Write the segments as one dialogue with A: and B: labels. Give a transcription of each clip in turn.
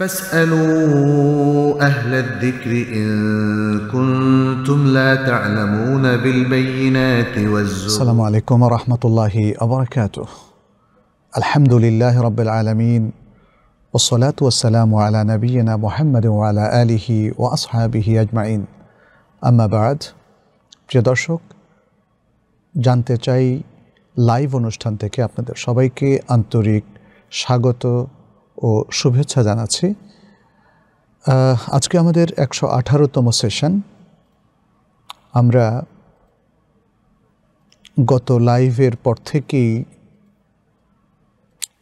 A: فاسألوا أهل الذكر إن كنتم لا تعلمون بالبينات والزور السلام عليكم ورحمة الله وبركاته الحمد لله رب العالمين والصلاة والسلام على نبينا محمد وعلى آله وأصحابه أجمعين أما بعد جدرشك দর্শক جاي لايف লাইভ অনুষ্ঠান থেকে আপনাদের সবাইকে আন্তরিক ও শুভেচ্ছা জানাচ্ছি আজকে আমাদের একশো আঠারোতম সেশন আমরা গত লাইভের পর থেকেই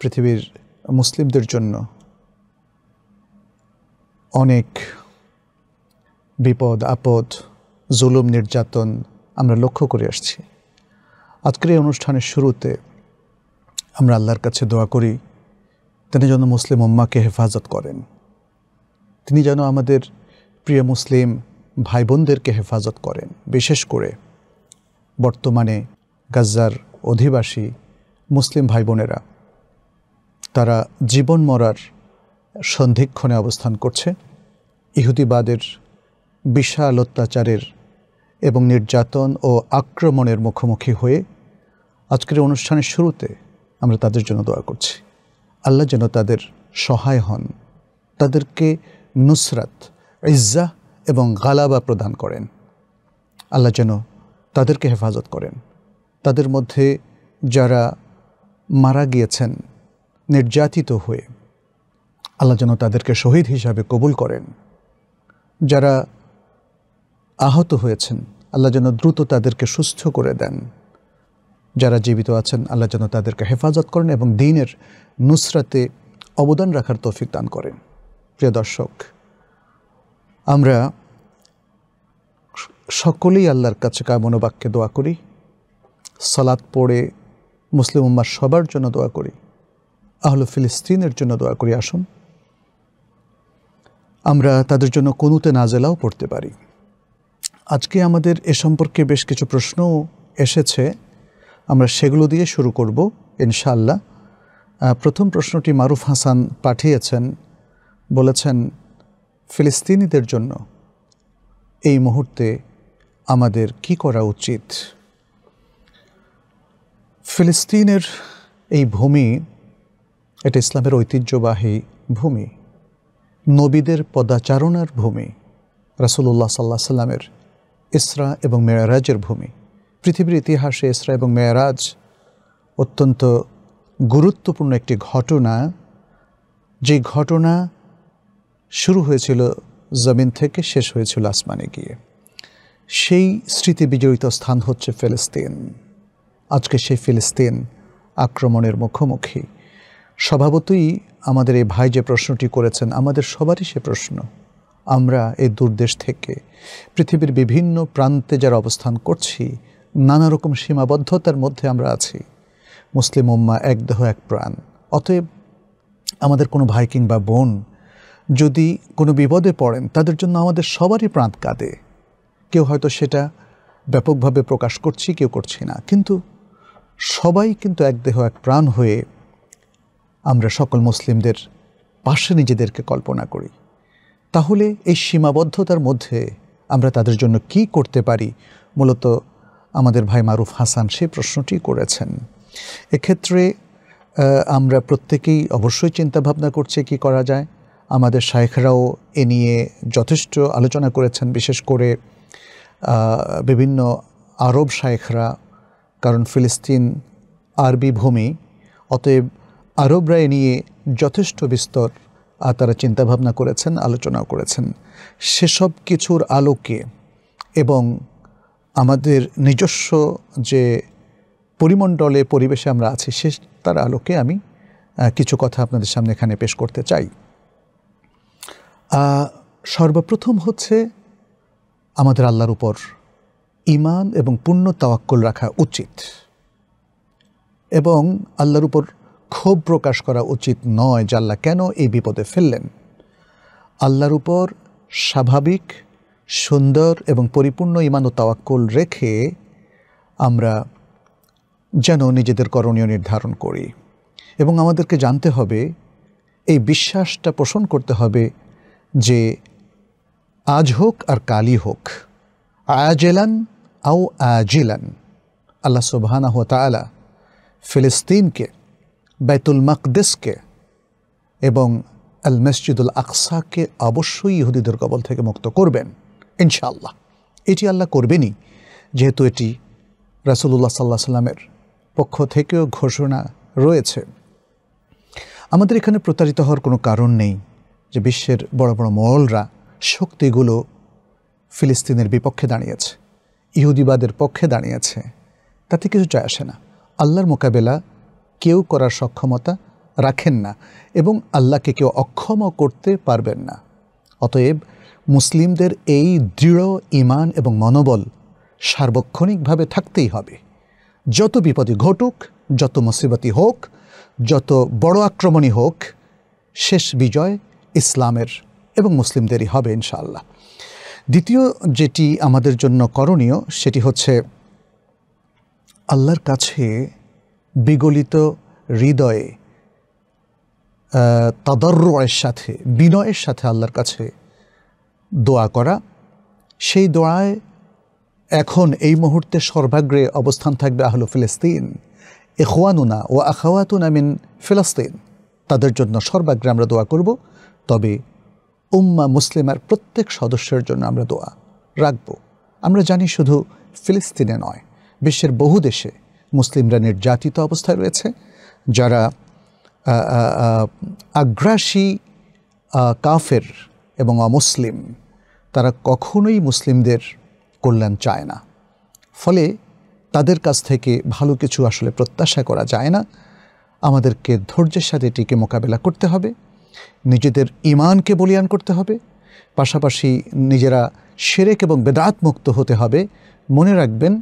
A: পৃথিবীর মুসলিমদের জন্য অনেক বিপদ আপদ জুলুম নির্যাতন আমরা লক্ষ্য করে আসছি আজকের এই অনুষ্ঠানের শুরুতে আমরা আল্লাহর কাছে দোয়া করি তিনি যেন মুসলিম উম্মাকে হেফাজত করেন তিনি যেন আমাদের প্রিয় মুসলিম ভাই বোনদেরকে হেফাজত করেন বিশেষ করে বর্তমানে গাজ্জার অধিবাসী মুসলিম ভাই বোনেরা তারা জীবন মরার সন্ধিক্ষণে অবস্থান করছে ইহুদিবাদের বিশাল অত্যাচারের এবং নির্যাতন ও আক্রমণের মুখোমুখি হয়ে আজকের অনুষ্ঠানের শুরুতে আমরা তাদের জন্য দোয়া করছি আল্লাহ যেন তাদের সহায় হন তাদেরকে নুসরাত ইজ্জা এবং গালাবা প্রদান করেন আল্লাহ যেন তাদেরকে হেফাজত করেন তাদের মধ্যে যারা মারা গিয়েছেন নির্যাতিত হয়ে আল্লাহ যেন তাদেরকে শহীদ হিসাবে কবুল করেন যারা আহত হয়েছেন আল্লাহ যেন দ্রুত তাদেরকে সুস্থ করে দেন যারা জীবিত আছেন আল্লাহ যেন তাদেরকে হেফাজত করেন এবং দিনের নুসরাতে অবদান রাখার তৌফিক দান করেন প্রিয় দর্শক আমরা সকলেই আল্লাহর কাছে কামনোবাক্যে দোয়া করি সালাদ পড়ে মুসলিম উম্মার সবার জন্য দোয়া করি আহল ফিলিস্তিনের জন্য দোয়া করি আসুন আমরা তাদের জন্য কোনোতে নাজেলাও পড়তে পারি আজকে আমাদের এ সম্পর্কে বেশ কিছু প্রশ্ন এসেছে আমরা সেগুলো দিয়ে শুরু করব ইনশাল্লাহ প্রথম প্রশ্নটি মারুফ হাসান পাঠিয়েছেন বলেছেন ফিলিস্তিনিদের জন্য এই মুহূর্তে আমাদের কি করা উচিত ফিলিস্তিনের এই ভূমি এটা ইসলামের ঐতিহ্যবাহী ভূমি নবীদের পদাচারণার ভূমি রাসুল্লাহ সাল্লাহ সাল্লামের ইসরা এবং মেয়ারাজের ভূমি পৃথিবীর ইতিহাসে ইসরা এবং মেয়ারাজ অত্যন্ত গুরুত্বপূর্ণ একটি ঘটনা যে ঘটনা শুরু হয়েছিল জমিন থেকে শেষ হয়েছিল আসমানে গিয়ে সেই স্মৃতি বিজড়িত স্থান হচ্ছে ফিলিস্তিন আজকে সেই ফিলিস্তিন আক্রমণের মুখোমুখি স্বভাবতই আমাদের এই ভাই যে প্রশ্নটি করেছেন আমাদের সবারই সে প্রশ্ন আমরা এই দূরদেশ থেকে পৃথিবীর বিভিন্ন প্রান্তে যারা অবস্থান করছি নানা রকম সীমাবদ্ধতার মধ্যে আমরা আছি মুসলিম উম্মা এক দেহ এক প্রাণ অতএব আমাদের কোনো ভাই কিংবা বোন যদি কোনো বিপদে পড়েন তাদের জন্য আমাদের সবারই প্রাণ কাঁদে কেউ হয়তো সেটা ব্যাপকভাবে প্রকাশ করছি কেউ করছি না কিন্তু সবাই কিন্তু এক দেহ এক প্রাণ হয়ে আমরা সকল মুসলিমদের পাশে নিজেদেরকে কল্পনা করি তাহলে এই সীমাবদ্ধতার মধ্যে আমরা তাদের জন্য কি করতে পারি মূলত আমাদের ভাই মারুফ হাসান সেই প্রশ্নটি করেছেন এক্ষেত্রে আমরা প্রত্যেকেই অবশ্যই চিন্তাভাবনা করছি কি করা যায় আমাদের শায়েখরাও এ নিয়ে যথেষ্ট আলোচনা করেছেন বিশেষ করে বিভিন্ন আরব শায়েখরা কারণ ফিলিস্তিন আরবি ভূমি অতএব আরবরা এ নিয়ে যথেষ্ট বিস্তর তারা চিন্তাভাবনা করেছেন আলোচনাও করেছেন সেসব কিছুর আলোকে এবং আমাদের নিজস্ব যে পরিমণ্ডলে পরিবেশে আমরা আছি সে তার আলোকে আমি কিছু কথা আপনাদের সামনে এখানে পেশ করতে চাই সর্বপ্রথম হচ্ছে আমাদের আল্লাহর উপর ইমান এবং পূর্ণ তাওয়াক্কল রাখা উচিত এবং আল্লাহর উপর ক্ষোভ প্রকাশ করা উচিত নয় যে আল্লাহ কেন এই বিপদে ফেললেন আল্লাহর উপর স্বাভাবিক সুন্দর এবং পরিপূর্ণ ইমান ও তাওয়াক্কুল রেখে আমরা যেন নিজেদের করণীয় নির্ধারণ করি এবং আমাদেরকে জানতে হবে এই বিশ্বাসটা পোষণ করতে হবে যে আজ হোক আর কালই হোক আয়াজেলান আও আজিলান আল্লাহ সুবাহানা আলা ফিলিস্তিনকে বাইতুল মাকদিসকে এবং আল মসজিদুল আকসাকে অবশ্যই ইহুদিদের কবল থেকে মুক্ত করবেন ইনশাআল্লাহ এটি আল্লাহ করবেনই যেহেতু এটি রাসুলুল্লাহ সাল্লাহ সাল্লামের পক্ষ থেকেও ঘোষণা রয়েছে আমাদের এখানে প্রতারিত হওয়ার কোনো কারণ নেই যে বিশ্বের বড় বড় মরলরা শক্তিগুলো ফিলিস্তিনের বিপক্ষে দাঁড়িয়েছে ইহুদিবাদের পক্ষে দাঁড়িয়েছে তাতে কিছু চায় আসে না আল্লাহর মোকাবেলা কেউ করার সক্ষমতা রাখেন না এবং আল্লাহকে কেউ অক্ষম করতে পারবেন না অতএব মুসলিমদের এই দৃঢ় ইমান এবং মনোবল সার্বক্ষণিকভাবে থাকতেই হবে যত বিপদে ঘটুক যত মুসিবতই হোক যত বড় আক্রমণই হোক শেষ বিজয় ইসলামের এবং মুসলিমদেরই হবে ইনশাআল্লাহ দ্বিতীয় যেটি আমাদের জন্য করণীয় সেটি হচ্ছে আল্লাহর কাছে বিগলিত হৃদয়ে তাদর্রয়ের সাথে বিনয়ের সাথে আল্লাহর কাছে দোয়া করা সেই দোয়ায় এখন এই মুহূর্তে সর্বাগ্রে অবস্থান থাকবে আহল ফিলিস্তিন এখোয়ানুনা ও আখাওয়াতুন মিন ফিলাস্তিন তাদের জন্য সর্বাগ্রে আমরা দোয়া করব তবে উম্মা মুসলিমার প্রত্যেক সদস্যের জন্য আমরা দোয়া রাখব আমরা জানি শুধু ফিলিস্তিনে নয় বিশ্বের বহু দেশে মুসলিমরা নির্যাতিত অবস্থায় রয়েছে যারা আগ্রাসী কাফের এবং অমুসলিম তারা কখনোই মুসলিমদের কল্যাণ চায় না ফলে তাদের কাছ থেকে ভালো কিছু আসলে প্রত্যাশা করা যায় না আমাদেরকে ধৈর্যের সাথে এটিকে মোকাবেলা করতে হবে নিজেদের ইমানকে বলিয়ান করতে হবে পাশাপাশি নিজেরা সেরেক এবং বেদাত মুক্ত হতে হবে মনে রাখবেন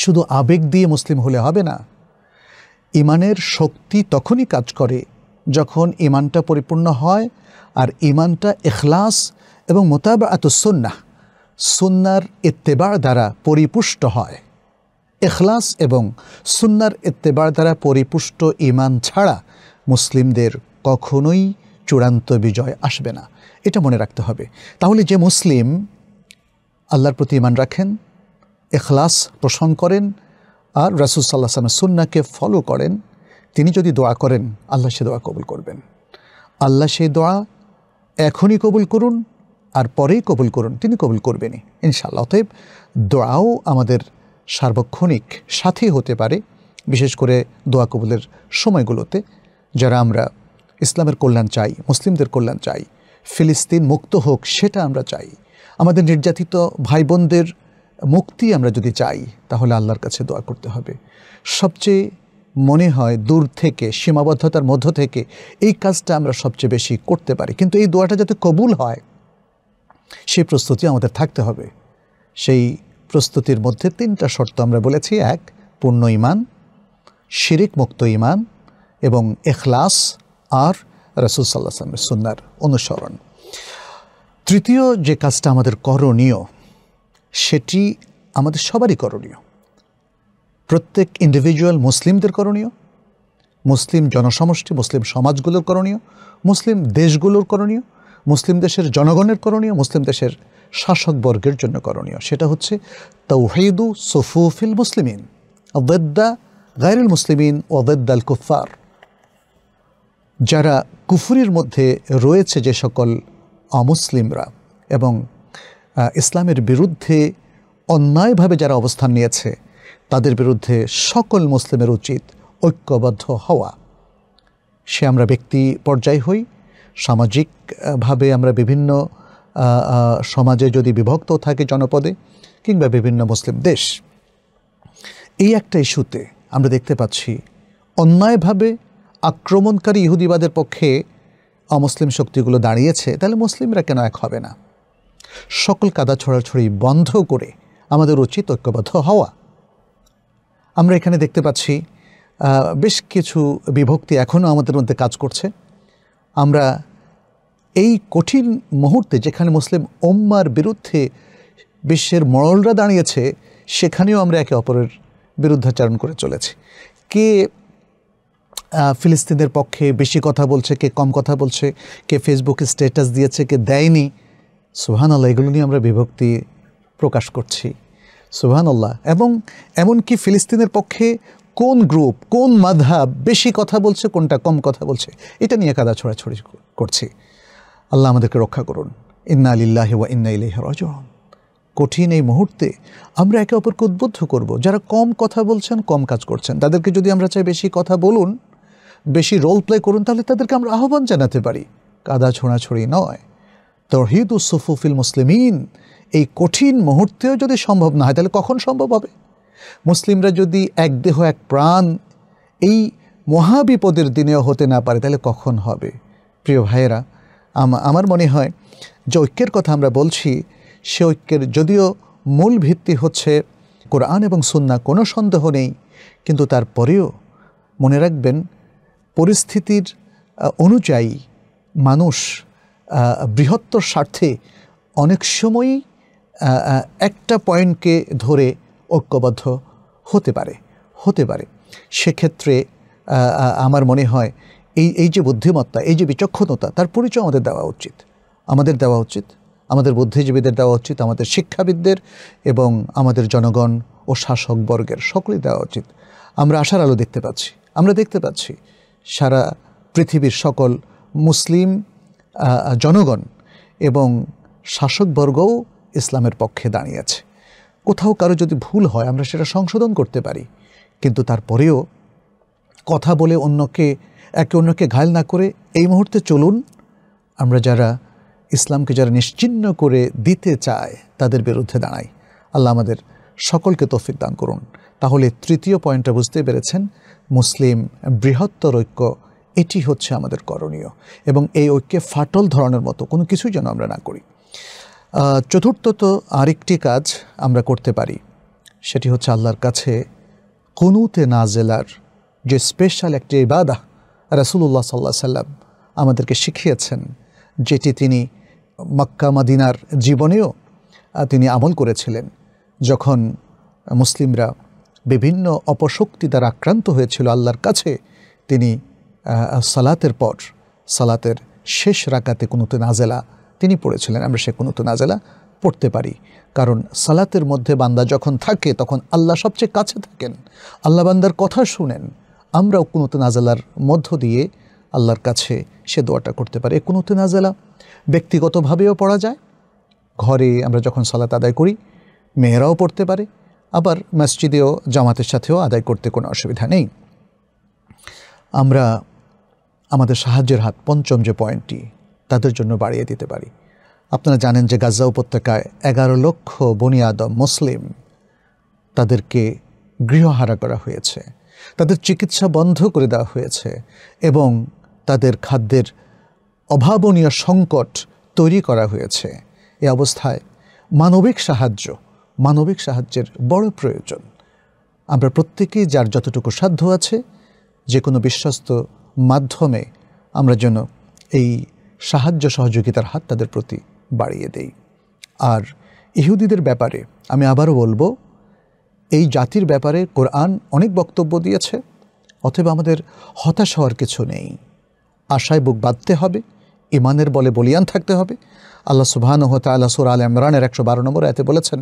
A: শুধু আবেগ দিয়ে মুসলিম হলে হবে না ইমানের শক্তি তখনই কাজ করে যখন ইমানটা পরিপূর্ণ হয় আর ইমানটা এখলাস এবং মোতাবা আত সন্না সুন্নার ইত্তেবার দ্বারা পরিপুষ্ট হয় এখলাস এবং সুন্নার ইত্তেবার দ্বারা পরিপুষ্ট ইমান ছাড়া মুসলিমদের কখনোই চূড়ান্ত বিজয় আসবে না এটা মনে রাখতে হবে তাহলে যে মুসলিম আল্লাহর প্রতি ইমান রাখেন এখলাস পোষণ করেন আর রাসুল সাল্লাহ সালামের সুন্নাকে ফলো করেন তিনি যদি দোয়া করেন আল্লাহ সে দোয়া কবুল করবেন আল্লাহ সে দোয়া এখনই কবুল করুন আর পরেই কবুল করুন তিনি কবুল করবেনই ইনশাআল্লাহ অতএব দোয়াও আমাদের সার্বক্ষণিক সাথী হতে পারে বিশেষ করে দোয়া কবুলের সময়গুলোতে যারা আমরা ইসলামের কল্যাণ চাই মুসলিমদের কল্যাণ চাই ফিলিস্তিন মুক্ত হোক সেটা আমরা চাই আমাদের নির্যাতিত ভাই বোনদের মুক্তি আমরা যদি চাই তাহলে আল্লাহর কাছে দোয়া করতে হবে সবচেয়ে মনে হয় দূর থেকে সীমাবদ্ধতার মধ্য থেকে এই কাজটা আমরা সবচেয়ে বেশি করতে পারি কিন্তু এই দোয়াটা যাতে কবুল হয় সেই প্রস্তুতি আমাদের থাকতে হবে সেই প্রস্তুতির মধ্যে তিনটা শর্ত আমরা বলেছি এক পূর্ণ ইমান শিরিক মুক্ত ইমান এবং এখলাস আর রসুল সাল্লাহ সাল্লামের সুন্নার অনুসরণ তৃতীয় যে কাজটা আমাদের করণীয় সেটি আমাদের সবারই করণীয় প্রত্যেক ইন্ডিভিজুয়াল মুসলিমদের করণীয় মুসলিম জনসমষ্টি মুসলিম সমাজগুলোর করণীয় মুসলিম দেশগুলোর করণীয় মুসলিম দেশের জনগণের করণীয় মুসলিম দেশের শাসকবর্গের জন্য করণীয় সেটা হচ্ছে তৌহিদু সফুফিল মুসলিমিন ওয়েদ্দা গায়রুল মুসলিমিন ওয়েদ্দাল কুফার যারা কুফুরির মধ্যে রয়েছে যে সকল অমুসলিমরা এবং ইসলামের বিরুদ্ধে অন্যায়ভাবে যারা অবস্থান নিয়েছে তাদের বিরুদ্ধে সকল মুসলিমের উচিত ঐক্যবদ্ধ হওয়া সে আমরা ব্যক্তি পর্যায় হই সামাজিকভাবে আমরা বিভিন্ন সমাজে যদি বিভক্ত থাকে জনপদে কিংবা বিভিন্ন মুসলিম দেশ এই একটা ইস্যুতে আমরা দেখতে পাচ্ছি অন্যায়ভাবে আক্রমণকারী ইহুদিবাদের পক্ষে অমুসলিম শক্তিগুলো দাঁড়িয়েছে তাহলে মুসলিমরা কেন এক হবে না সকল কাদা ছড়াছড়ি বন্ধ করে আমাদের উচিত ঐক্যবদ্ধ হওয়া আমরা এখানে দেখতে পাচ্ছি বেশ কিছু বিভক্তি এখনও আমাদের মধ্যে কাজ করছে আমরা এই কঠিন মুহূর্তে যেখানে মুসলিম ওম্মার বিরুদ্ধে বিশ্বের মরলরা দাঁড়িয়েছে সেখানেও আমরা একে অপরের বিরুদ্ধাচারণ করে চলেছি কে ফিলিস্তিনের পক্ষে বেশি কথা বলছে কে কম কথা বলছে কে ফেসবুকে স্ট্যাটাস দিয়েছে কে দেয়নি আল্লাহ এগুলো নিয়ে আমরা বিভক্তি প্রকাশ করছি সুহানুল্লাহ এবং এমনকি ফিলিস্তিনের পক্ষে কোন গ্রুপ কোন মাধা বেশি কথা বলছে কোনটা কম কথা বলছে এটা নিয়ে কাদা ছড়াছড়ি করছি আল্লাহ আমাদেরকে রক্ষা করুন ইন্না আলিল্লাহ ওয়া ইন্না ইলাইহ রাজিউন কঠিন এই মুহূর্তে আমরা একে অপরকে উদ্বুদ্ধ করব যারা কম কথা বলছেন কম কাজ করছেন তাদেরকে যদি আমরা চাই বেশি কথা বলুন বেশি রোল প্লে করুন তাহলে তাদেরকে আমরা আহ্বান জানাতে পারি কাদা ছোঁড়াছড়ি নয় ও সুফুফিল মুসলিমিন এই কঠিন মুহূর্তেও যদি সম্ভব না হয় তাহলে কখন সম্ভব হবে মুসলিমরা যদি এক দেহ এক প্রাণ এই মহাবিপদের দিনেও হতে না পারে তাহলে কখন হবে প্রিয় ভাইয়েরা আমার মনে হয় যে ঐক্যের কথা আমরা বলছি সে ঐক্যের যদিও মূল ভিত্তি হচ্ছে কোরআন এবং সুন্না কোনো সন্দেহ নেই কিন্তু তারপরেও মনে রাখবেন পরিস্থিতির অনুযায়ী মানুষ বৃহত্তর স্বার্থে অনেক সময়ই একটা পয়েন্টকে ধরে ঐক্যবদ্ধ হতে পারে হতে পারে সেক্ষেত্রে আমার মনে হয় এই এই যে বুদ্ধিমত্তা এই যে বিচক্ষণতা তার পরিচয় আমাদের দেওয়া উচিত আমাদের দেওয়া উচিত আমাদের বুদ্ধিজীবীদের দেওয়া উচিত আমাদের শিক্ষাবিদদের এবং আমাদের জনগণ ও শাসকবর্গের সকলেই দেওয়া উচিত আমরা আশার আলো দেখতে পাচ্ছি আমরা দেখতে পাচ্ছি সারা পৃথিবীর সকল মুসলিম জনগণ এবং শাসকবর্গও ইসলামের পক্ষে দাঁড়িয়েছে কোথাও কারো যদি ভুল হয় আমরা সেটা সংশোধন করতে পারি কিন্তু তারপরেও কথা বলে অন্যকে একে অন্যকে ঘায়ল না করে এই মুহূর্তে চলুন আমরা যারা ইসলামকে যারা নিশ্চিন্ন করে দিতে চায় তাদের বিরুদ্ধে দাঁড়াই আল্লাহ আমাদের সকলকে তৌফিক দান করুন তাহলে তৃতীয় পয়েন্টটা বুঝতে পেরেছেন মুসলিম বৃহত্তর ঐক্য এটি হচ্ছে আমাদের করণীয় এবং এই ঐক্যে ফাটল ধরনের মতো কোনো কিছুই যেন আমরা না করি চতুর্থত আরেকটি কাজ আমরা করতে পারি সেটি হচ্ছে আল্লাহর কাছে কোনুতে না জেলার যে স্পেশাল একটি বাদা রাসুল্লাহ সাল্লাহ সাল্লাম আমাদেরকে শিখিয়েছেন যেটি তিনি মক্কা মাদিনার জীবনেও তিনি আমল করেছিলেন যখন মুসলিমরা বিভিন্ন অপশক্তি দ্বারা আক্রান্ত হয়েছিল আল্লাহর কাছে তিনি সালাতের পর সালাতের শেষ রাকাতে কোনোতে নাজেলা তিনি পড়েছিলেন আমরা সে কোনো তো নাজেলা পড়তে পারি কারণ সালাতের মধ্যে বান্দা যখন থাকে তখন আল্লাহ সবচেয়ে কাছে থাকেন আল্লাহ বান্দার কথা শুনেন আমরাও কুনুত নাজেলার মধ্য দিয়ে আল্লাহর কাছে সে দোয়াটা করতে পারে কুনুত নাজেলা ব্যক্তিগতভাবেও পড়া যায় ঘরে আমরা যখন সালাত আদায় করি মেয়েরাও পড়তে পারে আবার মসজিদেও জামাতের সাথেও আদায় করতে কোনো অসুবিধা নেই আমরা আমাদের সাহায্যের হাত পঞ্চম যে পয়েন্টটি তাদের জন্য বাড়িয়ে দিতে পারি আপনারা জানেন যে গাজা উপত্যকায় এগারো লক্ষ বনিয়াদম মুসলিম তাদেরকে গৃহহারা করা হয়েছে তাদের চিকিৎসা বন্ধ করে দেওয়া হয়েছে এবং তাদের খাদ্যের অভাবনীয় সংকট তৈরি করা হয়েছে এ অবস্থায় মানবিক সাহায্য মানবিক সাহায্যের বড় প্রয়োজন আমরা প্রত্যেকেই যার যতটুকু সাধ্য আছে যে কোনো বিশ্বস্ত মাধ্যমে আমরা যেন এই সাহায্য সহযোগিতার হাত তাদের প্রতি বাড়িয়ে দেই আর ইহুদিদের ব্যাপারে আমি আবারও বলবো এই জাতির ব্যাপারে কোরআন অনেক বক্তব্য দিয়েছে অথবা আমাদের হতাশ হওয়ার কিছু নেই আশায় বুক বাঁধতে হবে ইমানের বলে বলিয়ান থাকতে হবে আল্লাহ সুবহান তাল্লা সুর আল ইমরানের একশো বারো নম্বর এতে বলেছেন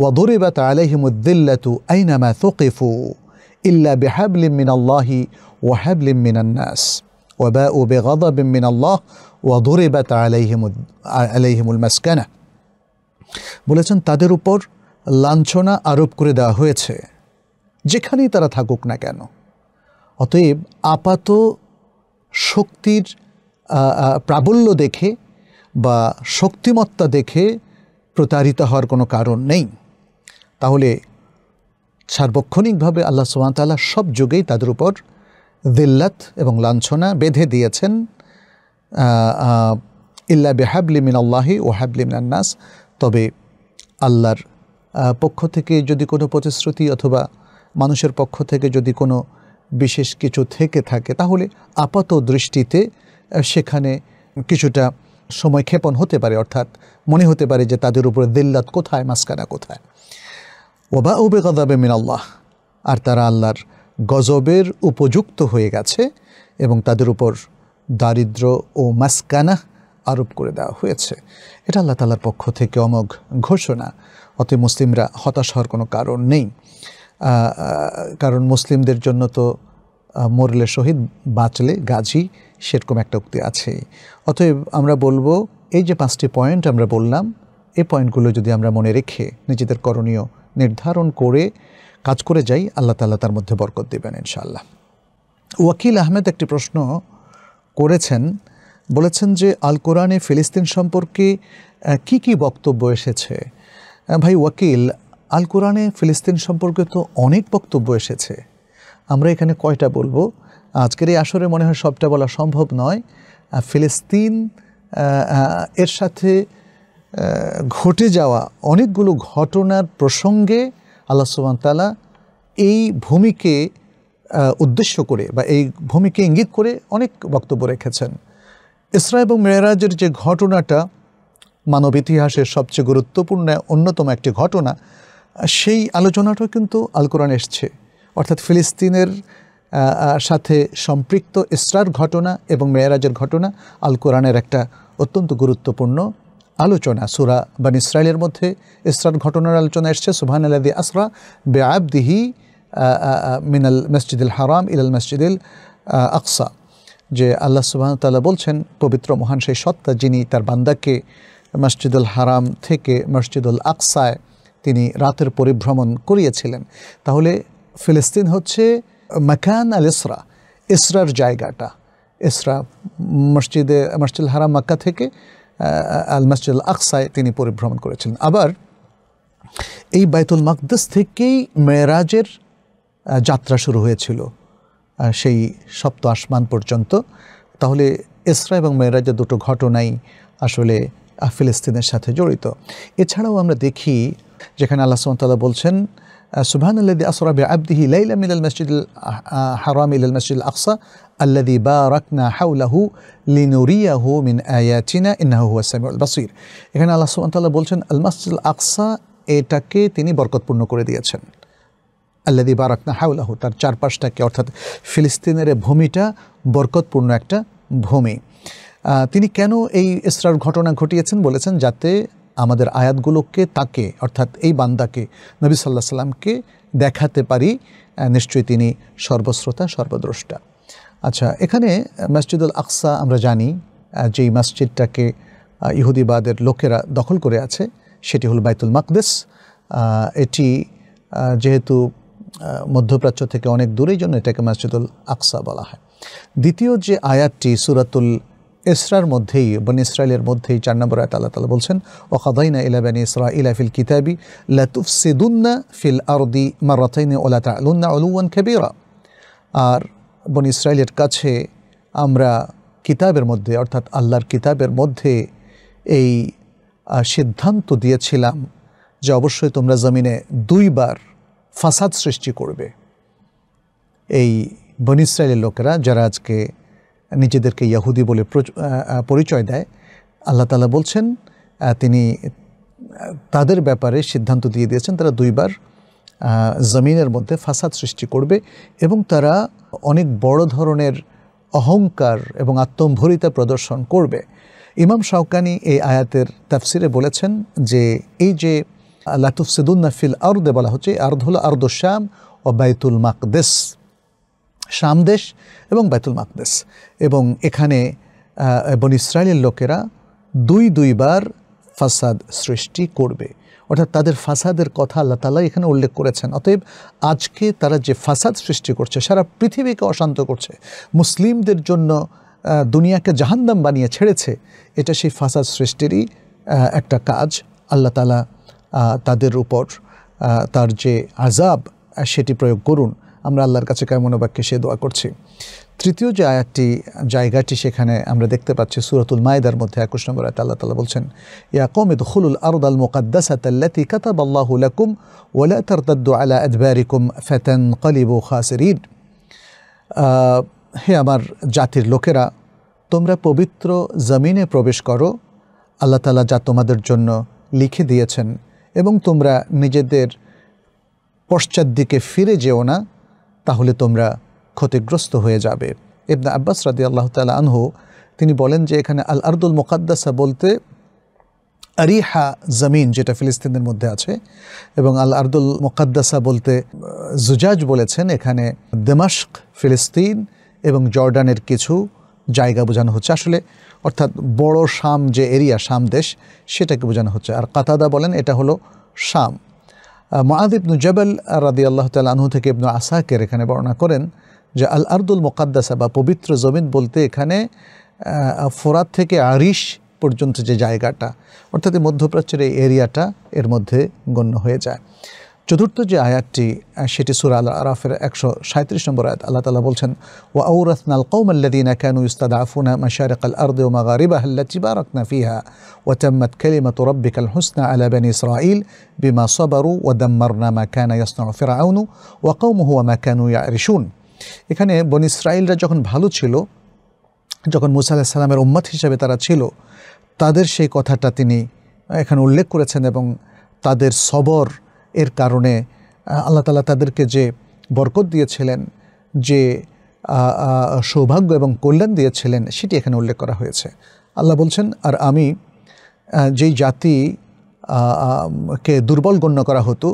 A: ওয়াদুরে বা তালাহিমুদ্দিল্লাতু আইনামা তোকেফু ইল্লা বেহাবলিম মিন আল্লাহি ওয়াহাবলিম মিনান্নাস ওয়াবা ও বিম মিন আল্লাহ ওয়াদুরেবাত আলাইহিম আলাইহিমুল মাসকানা বলেছেন তাদের উপর লাঞ্ছনা আরোপ করে দেওয়া হয়েছে যেখানেই তারা থাকুক না কেন অতএব আপাত শক্তির প্রাবল্য দেখে বা শক্তিমত্তা দেখে প্রতারিত হওয়ার কোনো কারণ নেই তাহলে সার্বক্ষণিকভাবে আল্লাহ সুবাহতাল্লাহ সব যুগেই তাদের উপর দিল্লাত এবং লাঞ্ছনা বেঁধে দিয়েছেন ইল্লা বেহাবলি মিনাল্লাহি ও হাবলি মিনান্নাস তবে আল্লাহর পক্ষ থেকে যদি কোনো প্রতিশ্রুতি অথবা মানুষের পক্ষ থেকে যদি কোনো বিশেষ কিছু থেকে থাকে তাহলে আপাত দৃষ্টিতে সেখানে কিছুটা সময় ক্ষেপণ হতে পারে অর্থাৎ মনে হতে পারে যে তাদের উপরে দিল্লাত কোথায় মাসকানা কোথায় ওবা উবে গদাবে মিনাল্লাহ আর তারা আল্লাহর গজবের উপযুক্ত হয়ে গেছে এবং তাদের উপর দারিদ্র ও মাস্কানা আরোপ করে দেওয়া হয়েছে এটা আল্লাহ তালার পক্ষ থেকে অমোঘ ঘোষণা অত মুসলিমরা হতাশ হওয়ার কোনো কারণ নেই কারণ মুসলিমদের জন্য তো মরলে শহীদ বাঁচলে গাজী সেরকম একটা উক্তি আছে অতএব আমরা বলবো এই যে পাঁচটি পয়েন্ট আমরা বললাম এই পয়েন্টগুলো যদি আমরা মনে রেখে নিজেদের করণীয় নির্ধারণ করে কাজ করে যাই আল্লাহ তাল্লাহ তার মধ্যে বরকত দেবেন ইনশাআল্লাহ ওয়াকিল আহমেদ একটি প্রশ্ন করেছেন বলেছেন যে আল কোরআনে ফিলিস্তিন সম্পর্কে কি কি বক্তব্য এসেছে ভাই ওয়াকিল আল কোরআনে ফিলিস্তিন সম্পর্কে তো অনেক বক্তব্য এসেছে আমরা এখানে কয়টা বলবো আজকের এই আসরে মনে হয় সবটা বলা সম্ভব নয় ফিলিস্তিন এর সাথে ঘটে যাওয়া অনেকগুলো ঘটনার প্রসঙ্গে আল্লাহ সুবান তালা এই ভূমিকে উদ্দেশ্য করে বা এই ভূমিকে ইঙ্গিত করে অনেক বক্তব্য রেখেছেন ইসরা এবং মেয়েরাজের যে ঘটনাটা মানব ইতিহাসের সবচেয়ে গুরুত্বপূর্ণ অন্যতম একটি ঘটনা সেই আলোচনাটাও কিন্তু আলকোরণ এসছে অর্থাৎ ফিলিস্তিনের সাথে সম্পৃক্ত ইসরার ঘটনা এবং মেয়েরাজের ঘটনা আল কোরআনের একটা অত্যন্ত গুরুত্বপূর্ণ আলোচনা সুরা বান ইসরায়েলের মধ্যে ইসরার ঘটনার আলোচনা এসছে সুভান আলাদি আসরা আবদিহি মিনাল মসজিদুল হারাম ইলাল মসজিদুল আকসা যে আল্লাহ তালা বলছেন পবিত্র মহান সেই সত্তা যিনি তার বান্দাকে মসজিদুল হারাম থেকে মসজিদুল আকসায় তিনি রাতের পরিভ্রমণ করিয়েছিলেন তাহলে ফিলিস্তিন হচ্ছে মাকান আল ইসরা ইসরার জায়গাটা ইসরা মসজিদে মসজিদুল হারাম মাক্কা থেকে আল মসজিদুল আকসায় তিনি পরিভ্রমণ করেছিলেন আবার এই বাইতুল মাকদাস থেকেই মেয়েরাজের যাত্রা শুরু হয়েছিল সেই সপ্ত আসমান পর্যন্ত তাহলে এসরা এবং মেয়েরাজের দুটো ঘটনাই আসলে ফিলিস্তিনের সাথে জড়িত এছাড়াও আমরা দেখি যেখানে আল্লাহ সুমতাল্লাহ বলছেন সুবহান আল্লাদি আসরাবি আবদিহি লাইলা মিলাল মসজিদ হারাম ইল মসজিদ আকসা আল্লাদি বা রাকনা হাউলাহু হু মিন আয়াতিনা ইনাহু সামিউল বাসির এখানে আল্লাহ সুবহান বলছেন আল মসজিদ আকসা এটাকে তিনি বরকতপূর্ণ করে দিয়েছেন আল্লাদি বারাকনা হাউলাহু তার চারপাশটাকে অর্থাৎ ফিলিস্তিনের ভূমিটা বরকতপূর্ণ একটা ভূমি তিনি কেন এই ইসরার ঘটনা ঘটিয়েছেন বলেছেন যাতে আমাদের আয়াতগুলোকে তাকে অর্থাৎ এই বান্দাকে নবী সাল্লাহ সাল্লামকে দেখাতে পারি নিশ্চয়ই তিনি সর্বশ্রোতা সর্বদ্রষ্টা আচ্ছা এখানে মসজিদুল আকসা আমরা জানি যেই মসজিদটাকে ইহুদিবাদের লোকেরা দখল করে আছে সেটি হল বাইতুল মাকদেস এটি যেহেতু মধ্যপ্রাচ্য থেকে অনেক দূরেই জন্য এটাকে মসজিদুল আকসা বলা হয় দ্বিতীয় যে আয়াতটি সুরাতুল ইসরার মধ্যেই বন ইসরায়েলের মধ্যেই চার নম্বর আয়াত আল্লাহ তালা বলছেন ও খাদাইনা ইলা বেন ইসরা ইলা ফিল কিতাবি লাতুফ সিদুন্না ফিল আরদি মারাতাইনে ওলা তালুন্না অলুয়ান খেবিরা আর বন ইসরায়েলের কাছে আমরা কিতাবের মধ্যে অর্থাৎ আল্লাহর কিতাবের মধ্যে এই সিদ্ধান্ত দিয়েছিলাম যে অবশ্যই তোমরা জমিনে দুইবার ফাসাদ সৃষ্টি করবে এই বনিসাইলের লোকেরা যারা আজকে নিজেদেরকে ইয়াহুদি বলে পরিচয় দেয় আল্লাহ তালা বলছেন তিনি তাদের ব্যাপারে সিদ্ধান্ত দিয়ে দিয়েছেন তারা দুইবার জমিনের মধ্যে ফাসাদ সৃষ্টি করবে এবং তারা অনেক বড় ধরনের অহংকার এবং আত্মম্ভরিতা প্রদর্শন করবে ইমাম শাহকানি এই আয়াতের তাফসিরে বলেছেন যে এই যে লাতুফ সিদুন্না ফিল আর্দে বলা হচ্ছে আর্দ হল আর্দ শ্যাম ও বাইতুল মাকদেস শামদেশ এবং বাইতুল মাকদেস এবং এখানে এবং ইসরায়েলের লোকেরা দুই দুইবার ফাসাদ সৃষ্টি করবে অর্থাৎ তাদের ফাসাদের কথা আল্লাহ তালা এখানে উল্লেখ করেছেন অতএব আজকে তারা যে ফাসাদ সৃষ্টি করছে সারা পৃথিবীকে অশান্ত করছে মুসলিমদের জন্য দুনিয়াকে জাহান্দাম বানিয়ে ছেড়েছে এটা সেই ফাসাদ সৃষ্টিরই একটা কাজ আল্লাহ তালা তাদের উপর তার যে আজাব সেটি প্রয়োগ করুন আমরা আল্লাহর কাছে কামনোবাক্যে সে দোয়া করছি তৃতীয় যে আয়াতটি জায়গাটি সেখানে আমরা দেখতে পাচ্ছি সুরাতুল মায়েদার মধ্যে একুশ নম্বর আয়াত আল্লাহ তালা বলছেন ইয়া কমিদ হুলুল আরদাল আল মুকাদ্দাসাতাল্লাতি কাতাব আল্লাহ লাকুম ওয়ালা তারতাদ্দু আলা আদবারিকুম ফ্যাতান কলিবু খাসিরিন হে আমার জাতির লোকেরা তোমরা পবিত্র জমিনে প্রবেশ করো আল্লাহ তালা যা তোমাদের জন্য লিখে দিয়েছেন এবং তোমরা নিজেদের পশ্চাৎ দিকে ফিরে যেও না তাহলে তোমরা ক্ষতিগ্রস্ত হয়ে যাবে ইবনা আব্বাস রাদি আল্লাহ তালা আনহু তিনি বলেন যে এখানে আল আর্দুল মোকাদ্দাসা বলতে আরিহা জমিন যেটা ফিলিস্তিনের মধ্যে আছে এবং আল আর্দুল মোকাদ্দাসা বলতে জুজাজ বলেছেন এখানে দেমাস্ক ফিলিস্তিন এবং জর্ডানের কিছু জায়গা বোঝানো হচ্ছে আসলে অর্থাৎ বড় শাম যে এরিয়া শাম দেশ সেটাকে বোঝানো হচ্ছে আর কাতাদা বলেন এটা হলো শাম ইবনু জবেল রাদি আল্লাহ আনহু থেকে ইবনু আসাকের এখানে বর্ণনা করেন যে আল আর্দুল মোকাদ্দাসা বা পবিত্র জমিন বলতে এখানে ফোরাত থেকে আরিশ পর্যন্ত যে জায়গাটা অর্থাৎ মধ্যপ্রাচ্যের এই এরিয়াটা এর মধ্যে গণ্য হয়ে যায় চতুর্থ যে আয়াতটি সেটি সুরা আল আরাফের 137 নম্বর আয়াত আল্লাহ তালা বলছেন আওরাসনাল আউরাসনাল কৌমাল্লাদিনা কানু ইস্তাদ আফুনা মাশারেক আল আর্দে ও মাগারিবাহ চিবারকনা ফিহা ওয়া তাম্মাত কালিমাতু রাব্বিকাল হুসনা আলা বানি ইসরাঈল বিমা সাবারু ওয়া দাম্মারনা মা কানা ইয়াসনা ফিরাউনু কওমুহু ওয়া মা কানু ইয়ারিশুন এখানে বনি ইসরাঈলরা যখন ভালো ছিল যখন মুসা আলাইহিস সালামের উম্মত হিসেবে তারা ছিল তাদের সেই কথাটা তিনি এখানে উল্লেখ করেছেন এবং তাদের সবর এর কারণে আল্লাহ তালা তাদেরকে যে বরকত দিয়েছিলেন যে সৌভাগ্য এবং কল্যাণ দিয়েছিলেন সেটি এখানে উল্লেখ করা হয়েছে আল্লাহ বলছেন আর আমি যেই জাতি কে দুর্বল গণ্য করা হতো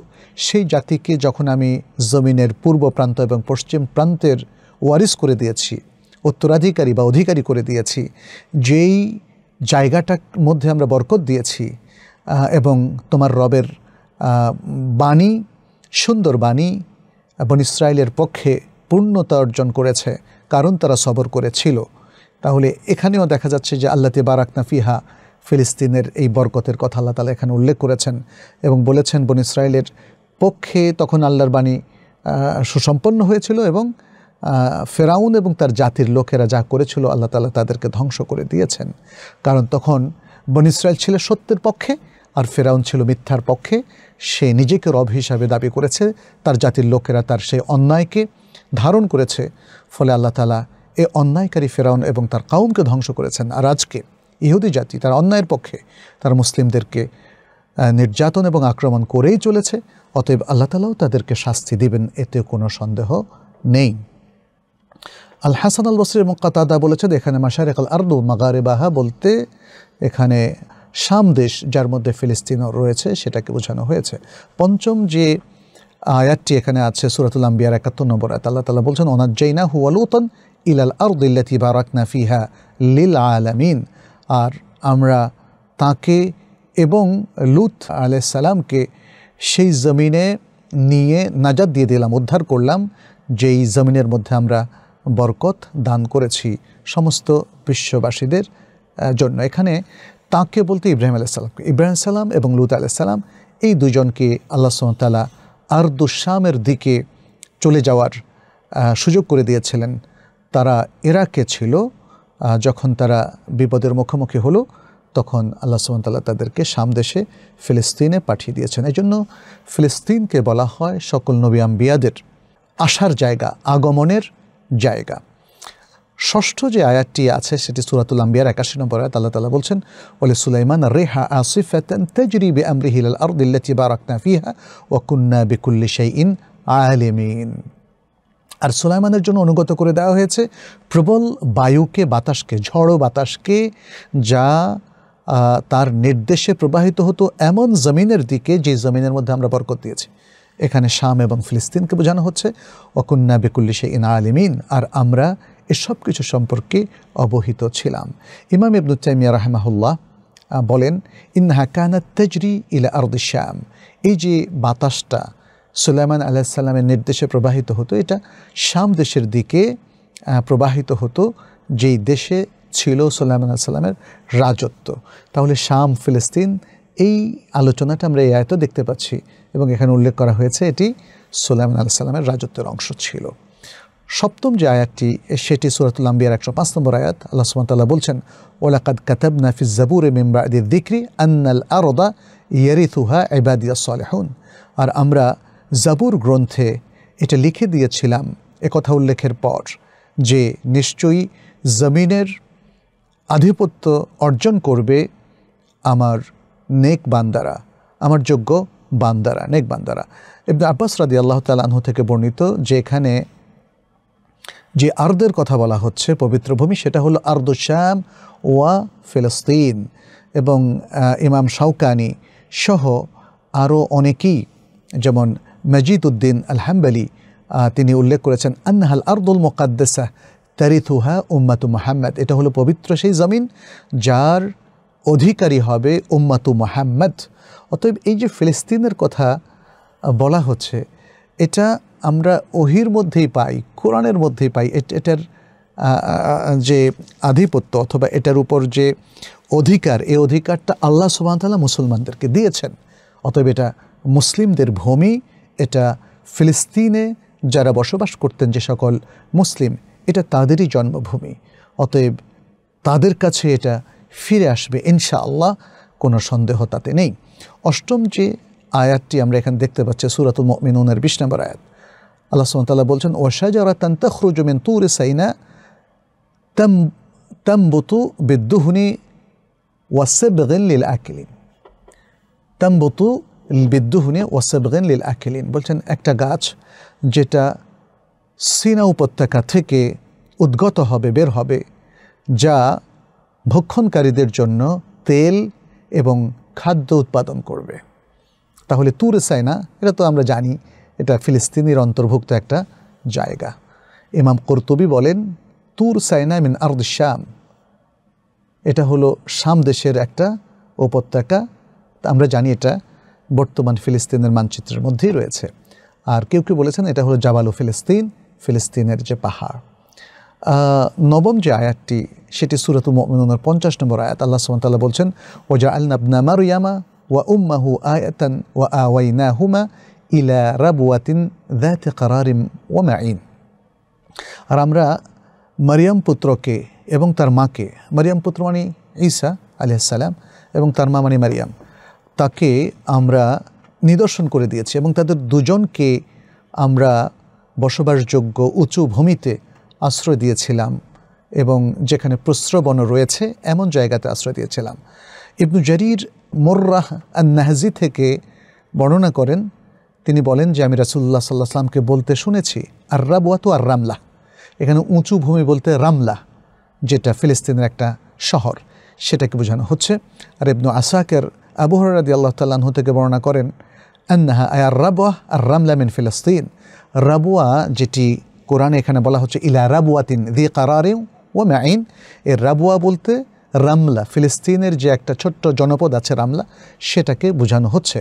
A: সেই জাতিকে যখন আমি জমিনের পূর্ব প্রান্ত এবং পশ্চিম প্রান্তের ওয়ারিস করে দিয়েছি উত্তরাধিকারী বা অধিকারী করে দিয়েছি যেই জায়গাটার মধ্যে আমরা বরকত দিয়েছি এবং তোমার রবের বাণী সুন্দর বাণী এবং ইসরায়েলের পক্ষে পূর্ণতা অর্জন করেছে কারণ তারা সবর করেছিল তাহলে এখানেও দেখা যাচ্ছে যে আল্লাহ বারাক নাফিহা ফিলিস্তিনের এই বরকতের কথা আল্লাহ তালা এখানে উল্লেখ করেছেন এবং বলেছেন বন ইসরায়েলের পক্ষে তখন আল্লাহর বাণী সুসম্পন্ন হয়েছিল এবং ফেরাউন এবং তার জাতির লোকেরা যা করেছিল আল্লাহ তালা তাদেরকে ধ্বংস করে দিয়েছেন কারণ তখন বন ইসরায়েল ছিল সত্যের পক্ষে আর ফেরাউন ছিল মিথ্যার পক্ষে সে নিজেকে রব হিসাবে দাবি করেছে তার জাতির লোকেরা তার সেই অন্যায়কে ধারণ করেছে ফলে আল্লাহ তালা এ অন্যায়কারী ফেরাউন এবং তার কাউমকে ধ্বংস করেছেন আর আজকে ইহুদি জাতি তার অন্যায়ের পক্ষে তার মুসলিমদেরকে নির্যাতন এবং আক্রমণ করেই চলেছে অতএব আল্লাহ তালাও তাদেরকে শাস্তি দিবেন এতে কোনো সন্দেহ নেই আল হাসান আল বসরি মক্কাতাদা বলেছেন এখানে মাসারেক আল আর্দু মাগারে বাহা বলতে এখানে শাম দেশ যার মধ্যে ফিলিস্তিনও রয়েছে সেটাকে বোঝানো হয়েছে পঞ্চম যে আয়াতটি এখানে আছে সুরাতুল আম্বিয়ার একাত্তর নম্বর আয়াত আল্লাহ তালা বলছেন অনাজ্জাইনা হুয়ালুতন ইলাল আরদুল্লাতি বারাকনা ফিহা লিল আলামিন আর আমরা তাকে এবং লুত সালামকে সেই জমিনে নিয়ে নাজাদ দিয়ে দিলাম উদ্ধার করলাম যেই জমিনের মধ্যে আমরা বরকত দান করেছি সমস্ত বিশ্ববাসীদের জন্য এখানে তাঁকে বলতে ইব্রাহিম সাল্লামকে ইব্রাহিম সাল্লাম এবং লুত সাল্লাম এই দুজনকে আল্লাহ সুমতালা আর্দুসামের দিকে চলে যাওয়ার সুযোগ করে দিয়েছিলেন তারা এরাকে ছিল যখন তারা বিপদের মুখোমুখি হলো তখন আল্লাহ সুমতাল্লাহ তাদেরকে সামদেশে ফিলিস্তিনে পাঠিয়ে দিয়েছেন এই জন্য ফিলিস্তিনকে বলা হয় সকল নবী আম্বিয়াদের আসার জায়গা আগমনের জায়গা ষষ্ঠ যে আয়াতটি আছে সেটি সুরাতুল আম্বিয়ার একাশি নম্বর আয়াত আল্লাহ তালা বলছেন ওলে সুলাইমান রেহা আসিফাতান তেজরি বে আমরি হিলাল আর বারাকনা ফিহা ও কুন্না আলেমিন আর সুলাইমানের জন্য অনুগত করে দেওয়া হয়েছে প্রবল বায়ুকে বাতাসকে ঝড়ো বাতাসকে যা তার নির্দেশে প্রবাহিত হতো এমন জমিনের দিকে যে জমিনের মধ্যে আমরা বরকত দিয়েছি এখানে শাম এবং ফিলিস্তিনকে বোঝানো হচ্ছে অকুন্না বেকুল্লি সে ইনা আলিমিন আর আমরা এসব কিছু সম্পর্কে অবহিত ছিলাম ইমাম ইবনুত্তাইমিয়া রাহমাহুল্লাহ বলেন ইন্হা কানা তেজরি ইলা আরদ শ্যাম এই যে বাতাসটা সুলাইমান আল্লাহ সাল্লামের নির্দেশে প্রবাহিত হতো এটা শ্যাম দেশের দিকে প্রবাহিত হতো যেই দেশে ছিল সুলাইমান আল্লাহ সাল্লামের রাজত্ব তাহলে শ্যাম ফিলিস্তিন এই আলোচনাটা আমরা এই আয়ত দেখতে পাচ্ছি এবং এখানে উল্লেখ করা হয়েছে এটি সুলাইমান আল্লাহ সাল্লামের রাজত্বের অংশ ছিল সপ্তম যে আয়াতটি সেটি সুরাতুল আম্বিয়ার একশো পাঁচ নম্বর আয়াত আল্লাহ সুমতাল্লাহ বলছেন ওলাকাদ কাতাব নাফিজ জাবুর মেম্বা আদির দিক্রি আন্নাল আরদা ইয়ারিথুহা এবাদিয়া সালেহুন আর আমরা জাবুর গ্রন্থে এটা লিখে দিয়েছিলাম একথা উল্লেখের পর যে নিশ্চয়ই জমিনের আধিপত্য অর্জন করবে আমার নেক বান্দারা আমার যোগ্য বান্দারা নেক বান্দারা ইবনে আব্বাস রাদি আল্লাহ তাল আনহু থেকে বর্ণিত যে এখানে যে আর্দের কথা বলা হচ্ছে পবিত্র ভূমি সেটা হলো শ্যাম ওয়া ফিলস্তিন এবং ইমাম শাউকানি সহ আরও অনেকেই যেমন মজিদ উদ্দিন আলহাম্বালি তিনি উল্লেখ করেছেন আন্নাহাল আর্দুল মোকাদ্দেসা তারিথুহা উম্মাতু মোহাম্মদ এটা হলো পবিত্র সেই জমিন যার অধিকারী হবে উম্মাতু মোহাম্মদ অতএব এই যে ফিলিস্তিনের কথা বলা হচ্ছে এটা আমরা ওহির মধ্যেই পাই কোরআনের মধ্যেই পাই এটার যে আধিপত্য অথবা এটার উপর যে অধিকার এই অধিকারটা আল্লাহ সুবাহতাল্লাহ মুসলমানদেরকে দিয়েছেন অতএব এটা মুসলিমদের ভূমি এটা ফিলিস্তিনে যারা বসবাস করতেন যে সকল মুসলিম এটা তাদেরই জন্মভূমি অতএব তাদের কাছে এটা ফিরে আসবে আল্লাহ কোনো সন্দেহ তাতে নেই অষ্টম যে আয়াতটি আমরা এখানে দেখতে পাচ্ছি সুরাতুল মিনুনের বিশ নম্বর আয়াত আল্লাহ সুমতাল্লাহ বলছেন ওশাজারা তান্তা খরুজমিন তুর সাইনা তাম তাম্বুতু বিদ্যুহনি ওয়াসেবেন লীল আকিলিন তাম্বুতু বিদ্যুহনি ওয়াসেবেন লীল আকিলিন বলছেন একটা গাছ যেটা সিনা উপত্যকা থেকে উদ্গত হবে বের হবে যা ভক্ষণকারীদের জন্য তেল এবং খাদ্য উৎপাদন করবে তাহলে তুর সাইনা এটা তো আমরা জানি এটা ফিলিস্তিনের অন্তর্ভুক্ত একটা জায়গা ইমাম কর্তুবি বলেন তুর সাইনা মিন আর্দ শ্যাম এটা হলো শাম দেশের একটা উপত্যকা আমরা জানি এটা বর্তমান ফিলিস্তিনের মানচিত্রের মধ্যেই রয়েছে আর কেউ কেউ বলেছেন এটা হলো জাবালু ফিলিস্তিন ফিলিস্তিনের যে পাহাড় নবম যে আয়াতটি সেটি সুরত মমিনুনের পঞ্চাশ নম্বর আয়াত আল্লাহ সুমতাল্লাহ বলছেন ওজা আল নাবনা মারুয়ামা ওয়া উম্মাহু আয়াতান ওয়া আওয়াইনা হুমা ইলা রাবুয়াতিন দ্যাতে কারারিম ওয়া আর আমরা মারিয়াম পুত্রকে এবং তার মাকে মারিয়াম পুত্র মানে ঈসা আলিয়াসাল্লাম এবং তার মা মানে মারিয়াম তাকে আমরা নিদর্শন করে দিয়েছি এবং তাদের দুজনকে আমরা বসবাসযোগ্য উঁচু ভূমিতে আশ্রয় দিয়েছিলাম এবং যেখানে প্রস্রবণ রয়েছে এমন জায়গাতে আশ্রয় দিয়েছিলাম ইবনু জারির মোর্রাহ নাহজি থেকে বর্ণনা করেন তিনি বলেন যে আমি রাসুল্লাহ সাল্লাহ সাল্লামকে বলতে শুনেছি আর রাবুয়াতু আর রামলা এখানে উঁচু ভূমি বলতে রামলা যেটা ফিলিস্তিনের একটা শহর সেটাকে বোঝানো হচ্ছে আর ইবনু আসাকের আবহরাদি আল্লাহ তাল্লাহ থেকে বর্ণনা করেন আন্নাহা আর রাবুয়াহ আর রামলা মিন ফিলিস্তিন রাবুয়া যেটি কোরআনে এখানে বলা হচ্ছে ইলা রাবুয়াতিন দি কারারেও ও ম্যাইন এর রাবুয়া বলতে রামলা ফিলিস্তিনের যে একটা ছোট্ট জনপদ আছে রামলা সেটাকে বোঝানো হচ্ছে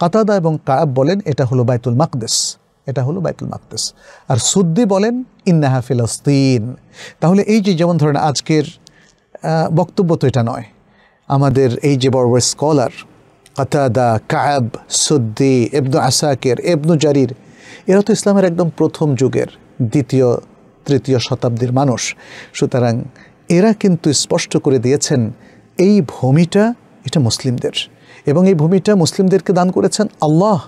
A: কাতাদা এবং কাব বলেন এটা হলো বাইতুল মাকদেস এটা হলো বাইতুল মাকদেস আর সুদ্দি বলেন ইন্নাহা ফিলাস্তিন তাহলে এই যে যেমন ধরেন আজকের বক্তব্য তো এটা নয় আমাদের এই যে বড় বড় স্কলার কাতাদা কাব সুদ্দি এবনু আসাকের এবনু জারির এরা তো ইসলামের একদম প্রথম যুগের দ্বিতীয় তৃতীয় শতাব্দীর মানুষ সুতরাং এরা কিন্তু স্পষ্ট করে দিয়েছেন এই ভূমিটা এটা মুসলিমদের এবং এই ভূমিটা মুসলিমদেরকে দান করেছেন আল্লাহ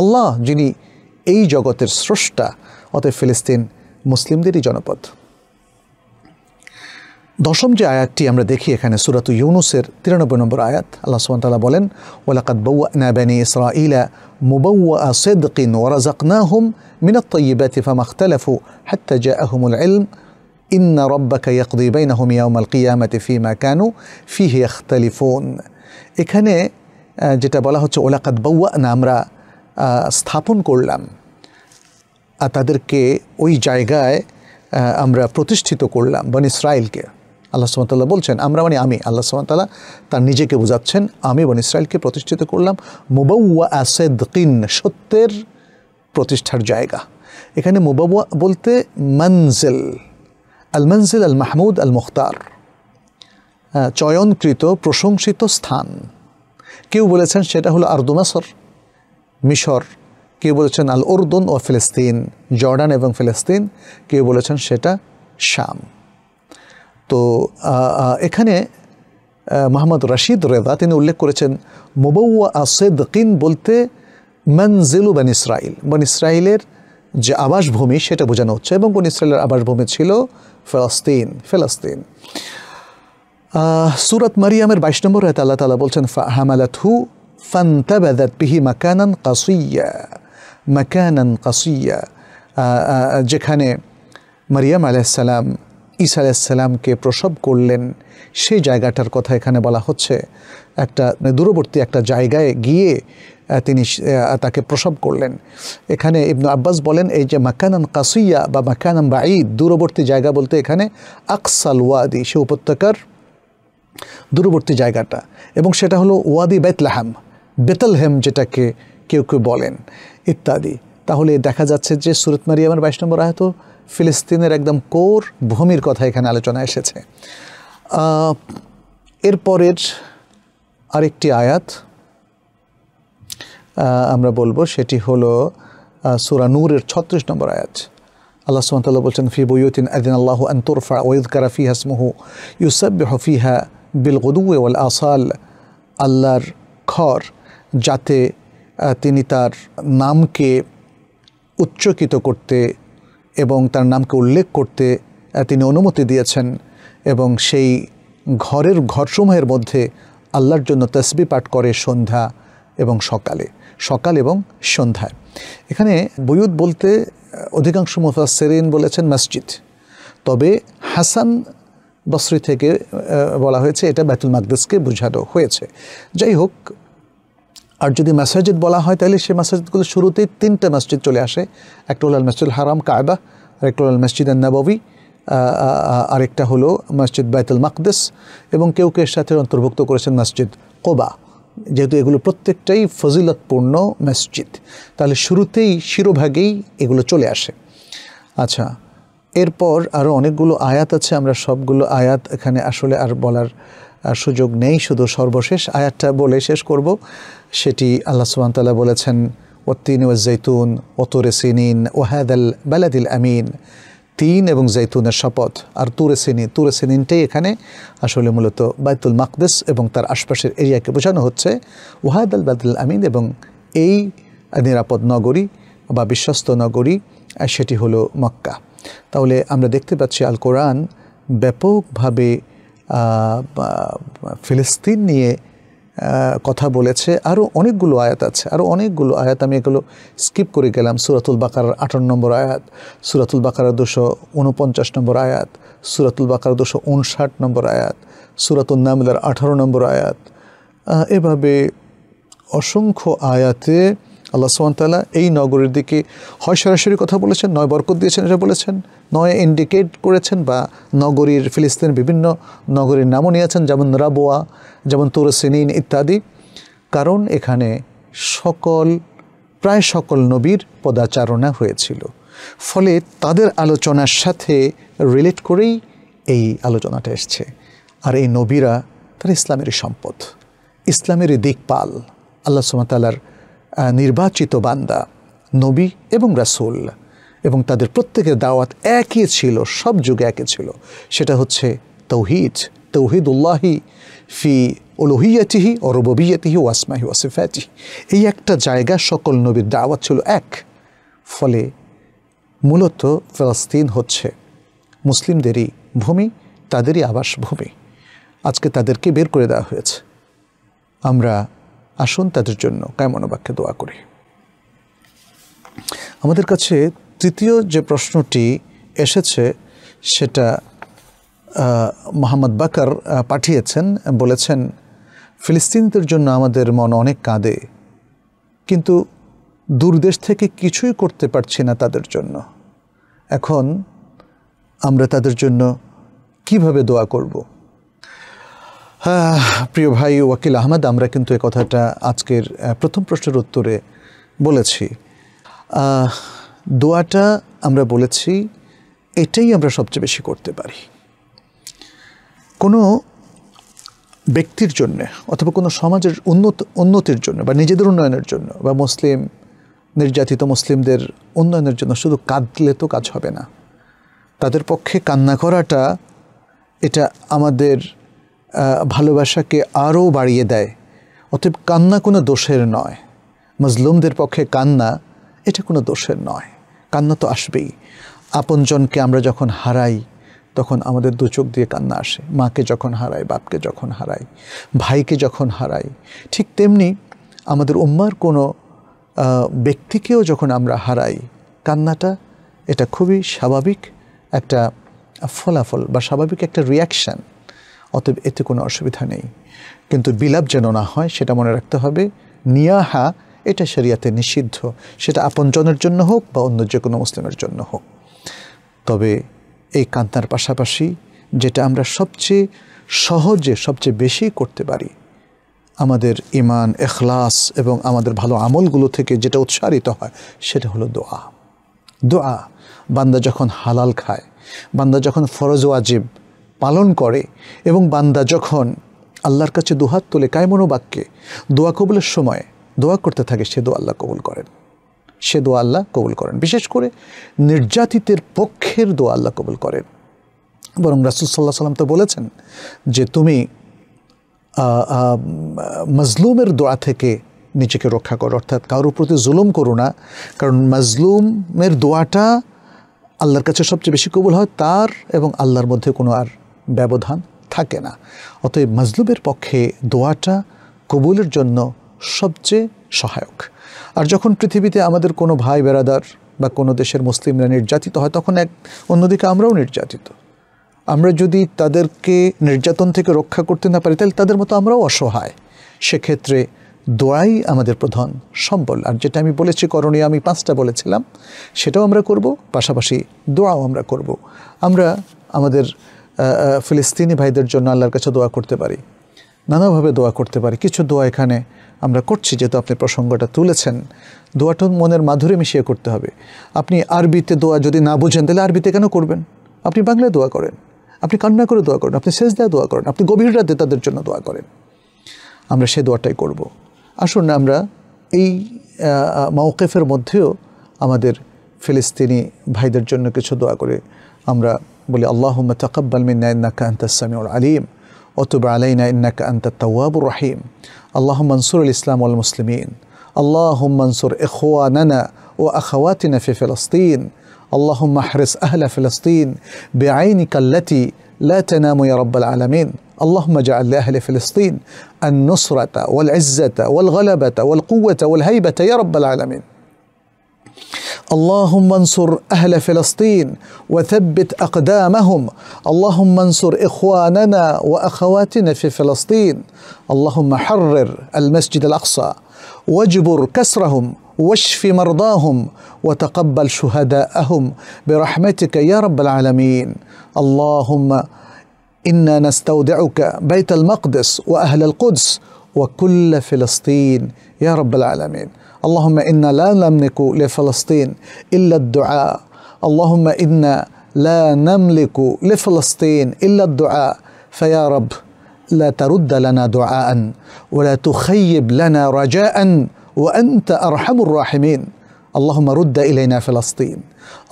A: আল্লাহ যিনি এই জগতের স্রষ্টা অতএব ফিলিস্তিন মুসলিমদেরই জনপদ দশম যে আয়াতটি আমরা দেখি এখানে সুরাত ইউনুসের তিরানব্বই নম্বর আয়াত আল্লাহ সুবান্তাল্লাহ বলেন ওলাকাত বউনা বেনি ইসরা ইলা মুবৌয়া সেদকিন না হুম মিনাত্তয়ী ব্যতিফা মাখতালাফু হাত্তা জা আহমুল ইলম ইন্না রব্বাকা ইয়াকদি বাইনাহুম ইয়াউমাল কিয়ামাতে ফিমা কানু ফিহে ইখতালিফুন এখানে যেটা বলা হচ্ছে ওলাকাত বউয়া না আমরা স্থাপন করলাম আর তাদেরকে ওই জায়গায় আমরা প্রতিষ্ঠিত করলাম বন ইসরায়েলকে আল্লাহ সুমতাল্লাহ বলছেন আমরা মানে আমি আল্লাহ সুমতাল্লাহ তার নিজেকে বোঝাচ্ছেন আমি বন ইসরায়েলকে প্রতিষ্ঠিত করলাম আসেদ আসেদিন সত্যের প্রতিষ্ঠার জায়গা এখানে মুবাউয়া বলতে মানজেল আল মঞ্জিল আল মাহমুদ আল মুখতার চয়নকৃত প্রশংসিত স্থান কেউ বলেছেন সেটা হলো আর্দুমাসর মিশর কেউ বলেছেন আল উর্দুন ও ফিলিস্তিন জর্ডান এবং ফিলিস্তিন কেউ বলেছেন সেটা শাম তো এখানে মোহাম্মদ রশিদ রেদা তিনি উল্লেখ করেছেন আসেদ কিন বলতে মনজিলু বন ইসরাইল বন ইসরায়েলের যে আবাসভূমি সেটা বোঝানো হচ্ছে এবং বন ইসরায়েলের আবাসভূমি ছিল ফেলাস্তিন ফেলাস্তিন সুরত মারিয়ামের বাইশ নম্বর রায়তে আল্লাহ তালা বলছেন হামালাত হু ফান্তাবাদাত পিহি মাকানান কাসুইয়া মাকানান কাসুইয়া যেখানে মারিয়াম আলাইসাল্লাম ঈসা আলাইসাল্লামকে প্রসব করলেন সেই জায়গাটার কথা এখানে বলা হচ্ছে একটা দূরবর্তী একটা জায়গায় গিয়ে তিনি তাকে প্রসব করলেন এখানে ইবনু আব্বাস বলেন এই যে মাকানান কাসুইয়া বা মাকানান বা ঈদ দূরবর্তী জায়গা বলতে এখানে আকসাল ওয়াদি সে উপত্যকার দূরবর্তী জায়গাটা এবং সেটা হলো ওয়াদি বেতলাহাম বেতলহেম যেটাকে কেউ কেউ বলেন ইত্যাদি তাহলে দেখা যাচ্ছে যে সুরত মারিয়ামের বাইশ নম্বর আহত ফিলিস্তিনের একদম কোর ভূমির কথা এখানে আলোচনা এসেছে এরপরের আরেকটি আয়াত আমরা বলবো সেটি হলো সুরা নূরের ছত্রিশ নম্বর আয়াত আল্লাহ সুমতাল্লাহ বলছেন ফি বইউদ্দিন আদিন আল্লাহ আন্তরফা ওয়েদ কারা ফি হাসমুহু ইউসব হফিহা বিল গদুয়ে ওয়াল আসাল আল্লাহর খর যাতে তিনি তার নামকে উচ্চকিত করতে এবং তার নামকে উল্লেখ করতে তিনি অনুমতি দিয়েছেন এবং সেই ঘরের ঘরসমূহের মধ্যে আল্লাহর জন্য তসবি পাঠ করে সন্ধ্যা এবং সকালে সকাল এবং সন্ধ্যায় এখানে বয়ুদ বলতে অধিকাংশ মুফাসেরিন বলেছেন মসজিদ তবে হাসান বসরি থেকে বলা হয়েছে এটা ব্যাতুল মাকদেশকে বোঝানো হয়েছে যাই হোক আর যদি মাসাজিদ বলা হয় তাহলে সেই মাসাজিদগুলো শুরুতেই তিনটা মসজিদ চলে আসে একটা হল আল মসজিদ হারাম কায়বা আরেকটা হল মসজিদ নবাবী আরেকটা হলো মসজিদ বাইতুল মাকদেস এবং কেউ কেউ সাথে অন্তর্ভুক্ত করেছেন মসজিদ কোবা যেহেতু এগুলো প্রত্যেকটাই ফজিলতপূর্ণ মসজিদ তাহলে শুরুতেই শিরোভাগেই এগুলো চলে আসে আচ্ছা এরপর আরও অনেকগুলো আয়াত আছে আমরা সবগুলো আয়াত এখানে আসলে আর বলার সুযোগ নেই শুধু সর্বশেষ আয়াতটা বলে শেষ করব সেটি আল্লাহ সুবাহতাল্লাহ বলেছেন ওত্তিন ওয়াজৈতুন ওতরে সিনিন ওহাদ আল বালাদিল আমিন তিন এবং জৈতুনের শপথ আর তুরে সিনি তুরে সিনিনটাই এখানে আসলে মূলত বাইতুল মাকদেস এবং তার আশপাশের এরিয়াকে বোঝানো হচ্ছে ওয়াহাদ আল বাদুল আমিন এবং এই নিরাপদ নগরী বা বিশ্বস্ত নগরী সেটি হলো মক্কা তাহলে আমরা দেখতে পাচ্ছি আল কোরআন ব্যাপকভাবে ফিলিস্তিন নিয়ে কথা বলেছে আরও অনেকগুলো আয়াত আছে আরও অনেকগুলো আয়াত আমি এগুলো স্কিপ করে গেলাম সুরাতুল বাকার আটান্ন নম্বর আয়াত সুরাতুল বাকার দুশো উনপঞ্চাশ নম্বর আয়াত সুরাতুল বাকার দুশো উনষাট নম্বর আয়াত সুরাতুল নামিলার আঠারো নম্বর আয়াত এভাবে অসংখ্য আয়াতে আল্লাহ সোহানতাল্লাহ এই নগরের দিকে হয় সরাসরি কথা বলেছেন নয় বরকত দিয়েছেন এটা বলেছেন নয় ইন্ডিকেট করেছেন বা নগরীর ফিলিস্তিন বিভিন্ন নগরীর নামও নিয়েছেন যেমন রাবোয়া যেমন তুরসিনিন ইত্যাদি কারণ এখানে সকল প্রায় সকল নবীর পদাচারণা হয়েছিল ফলে তাদের আলোচনার সাথে রিলেট করেই এই আলোচনাটা এসছে আর এই নবীরা তারা ইসলামেরই সম্পদ ইসলামেরই দিকপাল আল্লাহ সুমতালার নির্বাচিত বান্দা নবী এবং রাসুল এবং তাদের প্রত্যেকের দাওয়াত একই ছিল সব যুগে একই ছিল সেটা হচ্ছে তৌহিদ তৌহিদ উল্লাহি ফি ওলহিয়াতিহি ও রবিয়াতিহি ওয়াসমাহি ওয়াসিফাতিহি এই একটা জায়গা সকল নবীর দাওয়াত ছিল এক ফলে মূলত ফেলাস্তিন হচ্ছে মুসলিমদেরই ভূমি তাদেরই আবাসভূমি আজকে তাদেরকে বের করে দেওয়া হয়েছে আমরা আসুন তাদের জন্য কায়মনোবাক্যে দোয়া করি আমাদের কাছে তৃতীয় যে প্রশ্নটি এসেছে সেটা মোহাম্মদ বাকার পাঠিয়েছেন বলেছেন ফিলিস্তিনদের জন্য আমাদের মন অনেক কাঁদে কিন্তু দূরদেশ থেকে কিছুই করতে পারছি না তাদের জন্য এখন আমরা তাদের জন্য কিভাবে দোয়া করবো প্রিয় ভাই ওয়াকিল আহমেদ আমরা কিন্তু এ কথাটা আজকের প্রথম প্রশ্নের উত্তরে বলেছি দোয়াটা আমরা বলেছি এটাই আমরা সবচেয়ে বেশি করতে পারি কোনো ব্যক্তির জন্য অথবা কোনো সমাজের উন্নত উন্নতির জন্য বা নিজেদের উন্নয়নের জন্য বা মুসলিম নির্যাতিত মুসলিমদের উন্নয়নের জন্য শুধু কাঁদলে তো কাজ হবে না তাদের পক্ষে কান্না করাটা এটা আমাদের ভালোবাসাকে আরও বাড়িয়ে দেয় অতএব কান্না কোনো দোষের নয় মজলুমদের পক্ষে কান্না এটা কোনো দোষের নয় কান্না তো আসবেই আপনজনকে আমরা যখন হারাই তখন আমাদের দু চোখ দিয়ে কান্না আসে মাকে যখন হারাই বাপকে যখন হারাই ভাইকে যখন হারাই ঠিক তেমনি আমাদের উম্মার কোনো ব্যক্তিকেও যখন আমরা হারাই কান্নাটা এটা খুবই স্বাভাবিক একটা ফলাফল বা স্বাভাবিক একটা রিয়াকশান অতএব এতে কোনো অসুবিধা নেই কিন্তু বিলাপ যেন না হয় সেটা মনে রাখতে হবে নিয়াহা এটা শরিয়াতে নিষিদ্ধ সেটা আপনজনের জন্য হোক বা অন্য যে কোনো মুসলিমের জন্য হোক তবে এই কান্তার পাশাপাশি যেটা আমরা সবচেয়ে সহজে সবচেয়ে বেশি করতে পারি আমাদের ইমান এখলাস এবং আমাদের ভালো আমলগুলো থেকে যেটা উৎসাহিত হয় সেটা হলো দোয়া দোয়া বান্দা যখন হালাল খায় বান্দা যখন ফরজ ওয়াজিব পালন করে এবং বান্দা যখন আল্লাহর কাছে দুহাত তুলে কায়মনো বাক্যে দোয়া কবুলের সময় দোয়া করতে থাকে সে দোয়া আল্লাহ কবুল করেন সে দোয়া আল্লাহ কবুল করেন বিশেষ করে নির্যাতিতের পক্ষের দোয়া আল্লাহ কবুল করেন বরং রাসুল সাল্লাহ সাল্লাম তো বলেছেন যে তুমি মজলুমের দোয়া থেকে নিজেকে রক্ষা করো অর্থাৎ কারোর প্রতি জুলুম করো না কারণ মজলুমের দোয়াটা আল্লাহর কাছে সবচেয়ে বেশি কবুল হয় তার এবং আল্লাহর মধ্যে কোনো আর ব্যবধান থাকে না অতএব মজলুবের পক্ষে দোয়াটা কবুলের জন্য সবচেয়ে সহায়ক আর যখন পৃথিবীতে আমাদের কোনো ভাই বেরাদার বা কোনো দেশের মুসলিমরা নির্যাতিত হয় তখন এক অন্যদিকে আমরাও নির্যাতিত আমরা যদি তাদেরকে নির্যাতন থেকে রক্ষা করতে না পারি তাহলে তাদের মতো আমরাও অসহায় সেক্ষেত্রে দোয়াই আমাদের প্রধান সম্বল আর যেটা আমি বলেছি করণীয় আমি পাঁচটা বলেছিলাম সেটাও আমরা করব পাশাপাশি দোয়াও আমরা করব আমরা আমাদের ফিলিস্তিনি ভাইদের জন্য আল্লাহর কাছে দোয়া করতে পারি নানাভাবে দোয়া করতে পারি কিছু দোয়া এখানে আমরা করছি যেহেতু আপনি প্রসঙ্গটা তুলেছেন দোয়াটা মনের মাধুরী মিশিয়ে করতে হবে আপনি আরবিতে দোয়া যদি না বুঝেন তাহলে আরবিতে কেন করবেন আপনি বাংলায় দোয়া করেন আপনি কান্না করে দোয়া করেন আপনি শেষ দেওয়া দোয়া করেন আপনি গভীর রাতে তাদের জন্য দোয়া করেন আমরা সে দোয়াটাই করব। আসুন আমরা এই মাওকেফের মধ্যেও আমাদের ফিলিস্তিনি ভাইদের জন্য কিছু দোয়া করে আমরা قل اللهم تقبل منا إنك أنت السميع العليم وتب علينا إنك أنت التواب الرحيم اللهم انصر الإسلام والمسلمين اللهم انصر إخواننا وأخواتنا في فلسطين اللهم احرس أهل فلسطين بعينك التي لا تنام يا رب العالمين اللهم اجعل لأهل فلسطين النصرة والعزة والغلبة والقوة والهيبة يا رب العالمين اللهم انصر اهل فلسطين وثبت اقدامهم اللهم انصر اخواننا واخواتنا في فلسطين اللهم حرر المسجد الاقصى واجبر كسرهم واشف مرضاهم وتقبل شهداءهم برحمتك يا رب العالمين اللهم انا نستودعك بيت المقدس واهل القدس وكل فلسطين يا رب العالمين اللهم إنا لا نملك لفلسطين إلا الدعاء اللهم إنا لا نملك لفلسطين إلا الدعاء فيا رب لا ترد لنا دعاء ولا تخيب لنا رجاء وأنت أرحم الراحمين اللهم رد إلينا فلسطين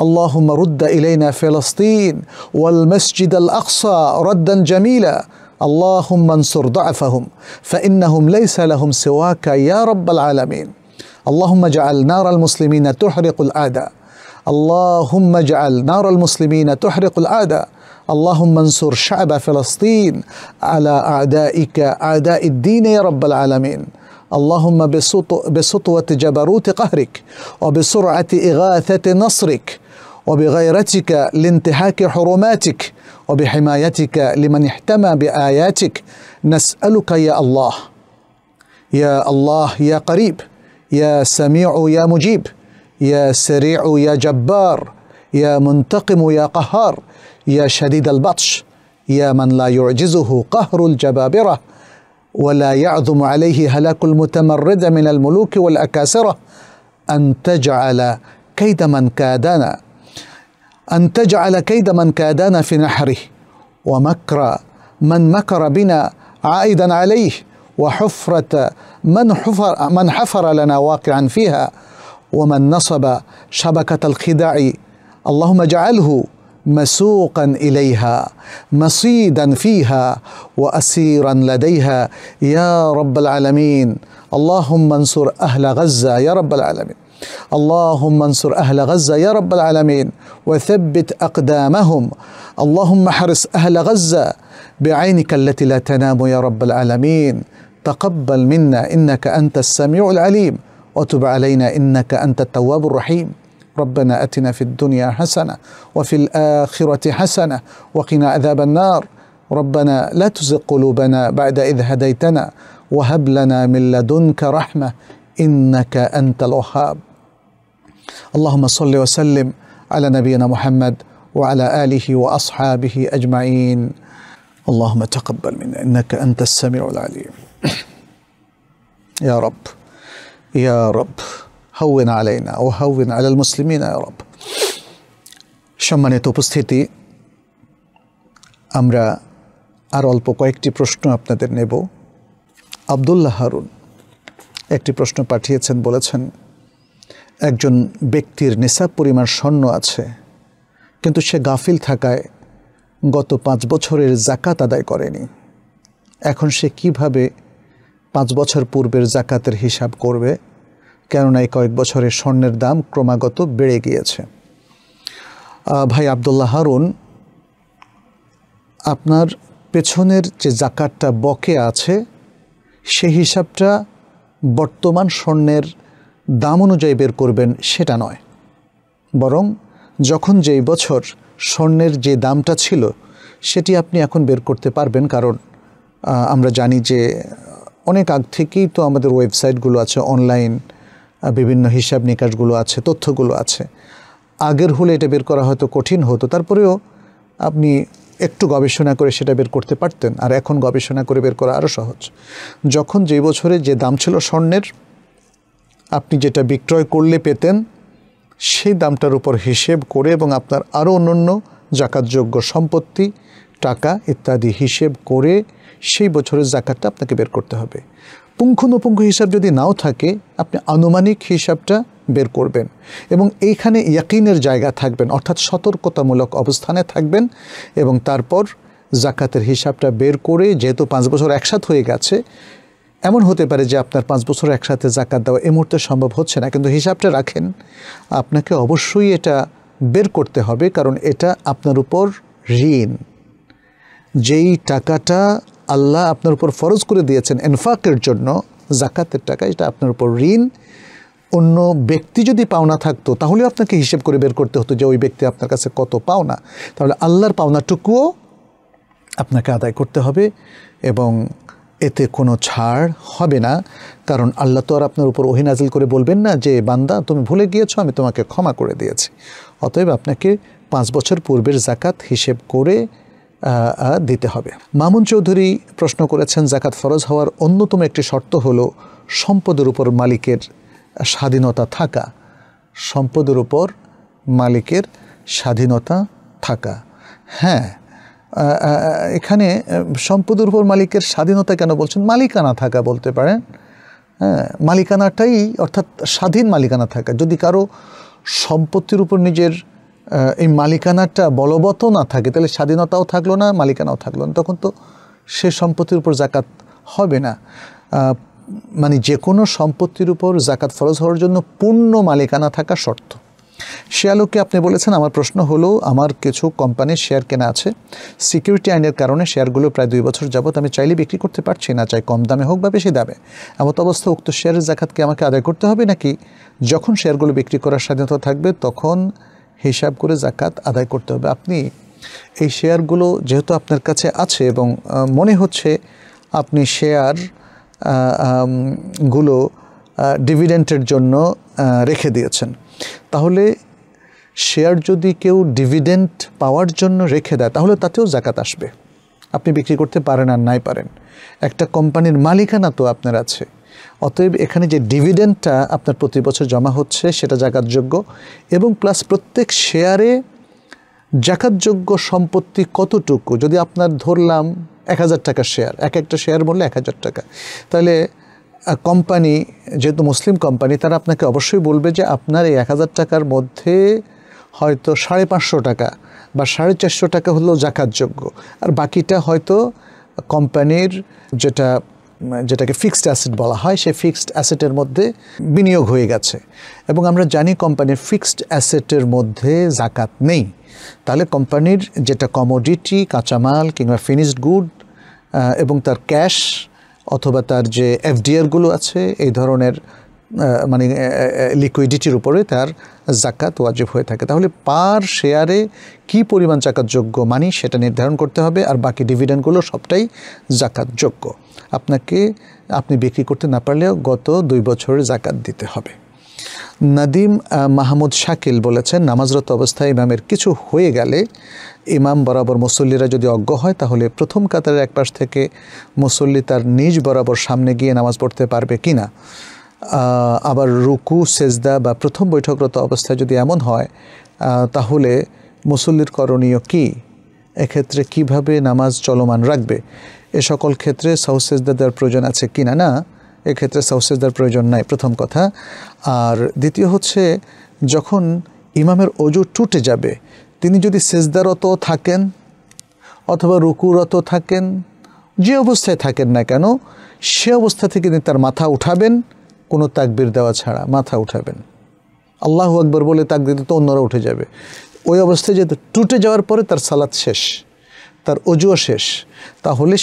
A: اللهم رد إلينا فلسطين والمسجد الأقصى ردا جميلا اللهم انصر ضعفهم فإنهم ليس لهم سواك يا رب العالمين اللهم اجعل نار المسلمين تحرق الأعداء اللهم اجعل نار المسلمين تحرق الأعداء اللهم انصر شعب فلسطين على أعدائك أعداء الدين يا رب العالمين اللهم بسطوة جبروت قهرك وبسرعة إغاثة نصرك وبغيرتك لانتهاك حرماتك وبحمايتك لمن احتمى بآياتك نسألك يا الله يا الله يا قريب يا سميع يا مجيب يا سريع يا جبار يا منتقم يا قهار يا شديد البطش يا من لا يعجزه قهر الجبابره ولا يعظم عليه هلاك المتمرد من الملوك والاكاسره ان تجعل كيد من كادنا ان تجعل كيد من كادنا في نحره ومكر من مكر بنا عائدا عليه وحفرة من حفر, من حفر لنا واقعا فيها ومن نصب شبكة الخداع اللهم اجعله مسوقا اليها مصيدا فيها واسيرا لديها يا رب العالمين اللهم انصر اهل غزه يا رب العالمين اللهم انصر اهل غزه يا رب العالمين وثبت اقدامهم اللهم حرس اهل غزه بعينك التي لا تنام يا رب العالمين تقبل منا انك انت السميع العليم وتب علينا انك انت التواب الرحيم ربنا اتنا في الدنيا حسنه وفي الاخره حسنه وقنا عذاب النار ربنا لا تزغ قلوبنا بعد اذ هديتنا وهب لنا من لدنك رحمه انك انت الوهاب اللهم صل وسلم على نبينا محمد وعلى اله واصحابه اجمعين اللهم تقبل منا انك انت السميع العليم يا رب يا رب হৌন আলাইনা ও হৌন আলাল মুসলিমিন আরব সম্মানিত উপস্থিতি আমরা আর অল্প কয়েকটি প্রশ্ন আপনাদের নেব আবদুল্লাহ হারুন একটি প্রশ্ন পাঠিয়েছেন বলেছেন একজন ব্যক্তির নেশা পরিমাণ স্বর্ণ আছে কিন্তু সে গাফিল থাকায় গত পাঁচ বছরের জাকাত আদায় করেনি এখন সে কিভাবে পাঁচ বছর পূর্বের জাকাতের হিসাব করবে কেননা এই কয়েক বছরে স্বর্ণের দাম ক্রমাগত বেড়ে গিয়েছে ভাই আবদুল্লাহ হারুন আপনার পেছনের যে জাকাতটা বকে আছে সে হিসাবটা বর্তমান স্বর্ণের দাম অনুযায়ী বের করবেন সেটা নয় বরং যখন যেই বছর স্বর্ণের যে দামটা ছিল সেটি আপনি এখন বের করতে পারবেন কারণ আমরা জানি যে অনেক আগ থেকেই তো আমাদের ওয়েবসাইটগুলো আছে অনলাইন বিভিন্ন হিসাব নিকাশগুলো আছে তথ্যগুলো আছে আগের হলে এটা বের করা হয়তো কঠিন হতো তারপরেও আপনি একটু গবেষণা করে সেটা বের করতে পারতেন আর এখন গবেষণা করে বের করা আরও সহজ যখন যে বছরে যে দাম ছিল স্বর্ণের আপনি যেটা বিক্রয় করলে পেতেন সেই দামটার উপর হিসেব করে এবং আপনার আরও অন্য অন্য জাকাতযোগ্য সম্পত্তি টাকা ইত্যাদি হিসেব করে সেই বছরের জাকাতটা আপনাকে বের করতে হবে পুঙ্খানুপুঙ্খ হিসাব যদি নাও থাকে আপনি আনুমানিক হিসাবটা বের করবেন এবং এইখানে ইয়াকিনের জায়গা থাকবেন অর্থাৎ সতর্কতামূলক অবস্থানে থাকবেন এবং তারপর জাকাতের হিসাবটা বের করে যেহেতু পাঁচ বছর একসাথ হয়ে গেছে এমন হতে পারে যে আপনার পাঁচ বছর একসাথে জাকাত দেওয়া এ মুহূর্তে সম্ভব হচ্ছে না কিন্তু হিসাবটা রাখেন আপনাকে অবশ্যই এটা বের করতে হবে কারণ এটা আপনার উপর ঋণ যেই টাকাটা আল্লাহ আপনার উপর ফরজ করে দিয়েছেন এনফাকের জন্য জাকাতের টাকা এটা আপনার উপর ঋণ অন্য ব্যক্তি যদি পাওনা থাকতো তাহলে আপনাকে হিসেব করে বের করতে হতো যে ওই ব্যক্তি আপনার কাছে কত পাওনা তাহলে আল্লাহর পাওনাটুকুও আপনাকে আদায় করতে হবে এবং এতে কোনো ছাড় হবে না কারণ আল্লাহ তো আর আপনার উপর ওহিনাজিল করে বলবেন না যে বান্দা তুমি ভুলে গিয়েছো আমি তোমাকে ক্ষমা করে দিয়েছি অতএব আপনাকে পাঁচ বছর পূর্বের জাকাত হিসেব করে দিতে হবে মামুন চৌধুরী প্রশ্ন করেছেন জাকাত ফরজ হওয়ার অন্যতম একটি শর্ত হলো সম্পদের উপর মালিকের স্বাধীনতা থাকা সম্পদের উপর মালিকের স্বাধীনতা থাকা হ্যাঁ এখানে সম্পদের উপর মালিকের স্বাধীনতা কেন বলছেন মালিকানা থাকা বলতে পারেন হ্যাঁ মালিকানাটাই অর্থাৎ স্বাধীন মালিকানা থাকা যদি কারো সম্পত্তির উপর নিজের এই মালিকানাটা বলবৎ না থাকে তাহলে স্বাধীনতাও থাকলো না মালিকানাও থাকলো না তখন তো সে সম্পত্তির উপর জাকাত হবে না মানে যে কোনো সম্পত্তির উপর জাকাত ফরজ হওয়ার জন্য পূর্ণ মালিকানা থাকা শর্ত সে আলোকে আপনি বলেছেন আমার প্রশ্ন হলো আমার কিছু কোম্পানির শেয়ার কেনা আছে সিকিউরিটি আইনের কারণে শেয়ারগুলো প্রায় দুই বছর যাবৎ আমি চাইলে বিক্রি করতে পারছি না চাই কম দামে হোক বা বেশি দামে এমত অবস্থা উক্ত শেয়ারের জাকাতকে আমাকে আদায় করতে হবে নাকি যখন শেয়ারগুলো বিক্রি করার স্বাধীনতা থাকবে তখন হিসাব করে জাকাত আদায় করতে হবে আপনি এই শেয়ারগুলো যেহেতু আপনার কাছে আছে এবং মনে হচ্ছে আপনি শেয়ার গুলো ডিভিডেন্টের জন্য রেখে দিয়েছেন তাহলে শেয়ার যদি কেউ ডিভিডেন্ট পাওয়ার জন্য রেখে দেয় তাহলে তাতেও জাকাত আসবে আপনি বিক্রি করতে পারেন আর নাই পারেন একটা কোম্পানির মালিকানা তো আপনার আছে অতএব এখানে যে ডিভিডেন্ডটা আপনার প্রতি বছর জমা হচ্ছে সেটা জাকাতযোগ্য এবং প্লাস প্রত্যেক শেয়ারে জাকাতযোগ্য সম্পত্তি কতটুকু যদি আপনার ধরলাম এক হাজার টাকা শেয়ার এক একটা শেয়ার বললে এক হাজার টাকা তাহলে কোম্পানি যেহেতু মুসলিম কোম্পানি তারা আপনাকে অবশ্যই বলবে যে আপনার এই এক হাজার টাকার মধ্যে হয়তো সাড়ে পাঁচশো টাকা বা সাড়ে চারশো টাকা হলো জাকাতযোগ্য আর বাকিটা হয়তো কোম্পানির যেটা যেটাকে ফিক্সড অ্যাসেট বলা হয় সেই ফিক্সড অ্যাসেটের মধ্যে বিনিয়োগ হয়ে গেছে এবং আমরা জানি কোম্পানির ফিক্সড অ্যাসেটের মধ্যে জাকাত নেই তাহলে কোম্পানির যেটা কমোডিটি কাঁচামাল কিংবা ফিনিশড গুড এবং তার ক্যাশ অথবা তার যে এফডিআরগুলো আছে এই ধরনের মানে লিকুইডিটির উপরে তার জাকাত ওয়াজিব হয়ে থাকে তাহলে পার শেয়ারে কি পরিমাণ জাকাতযোগ্য মানি সেটা নির্ধারণ করতে হবে আর বাকি ডিভিডেন্ডগুলো সবটাই জাকাতযোগ্য আপনাকে আপনি বিক্রি করতে না পারলেও গত দুই বছরের জাকাত দিতে হবে নাদিম মাহমুদ শাকিল বলেছেন নামাজরত অবস্থায় ইমামের কিছু হয়ে গেলে ইমাম বরাবর মুসল্লিরা যদি অজ্ঞ হয় তাহলে প্রথম কাতারের একপাশ থেকে মুসল্লি তার নিজ বরাবর সামনে গিয়ে নামাজ পড়তে পারবে কিনা না আবার রুকু সেজদা বা প্রথম বৈঠকরত অবস্থায় যদি এমন হয় তাহলে মুসল্লির করণীয় কি এক্ষেত্রে কিভাবে নামাজ চলমান রাখবে এ সকল ক্ষেত্রে সাউসেজদা দেওয়ার প্রয়োজন আছে কি না না এক্ষেত্রে সাউসেজদার প্রয়োজন নাই প্রথম কথা আর দ্বিতীয় হচ্ছে যখন ইমামের অজু টুটে যাবে তিনি যদি সেজদারত থাকেন অথবা রুকুরত থাকেন যে অবস্থায় থাকেন না কেন সে অবস্থা থেকে তিনি তার মাথা উঠাবেন কোনো তাকবির দেওয়া ছাড়া মাথা উঠাবেন আল্লাহ আকবর বলে তাক দিতে তো অন্যরা উঠে যাবে ওই অবস্থায় যেহেতু টুটে যাওয়ার পরে তার সালাদ শেষ তার অজুও শেষ তাহলে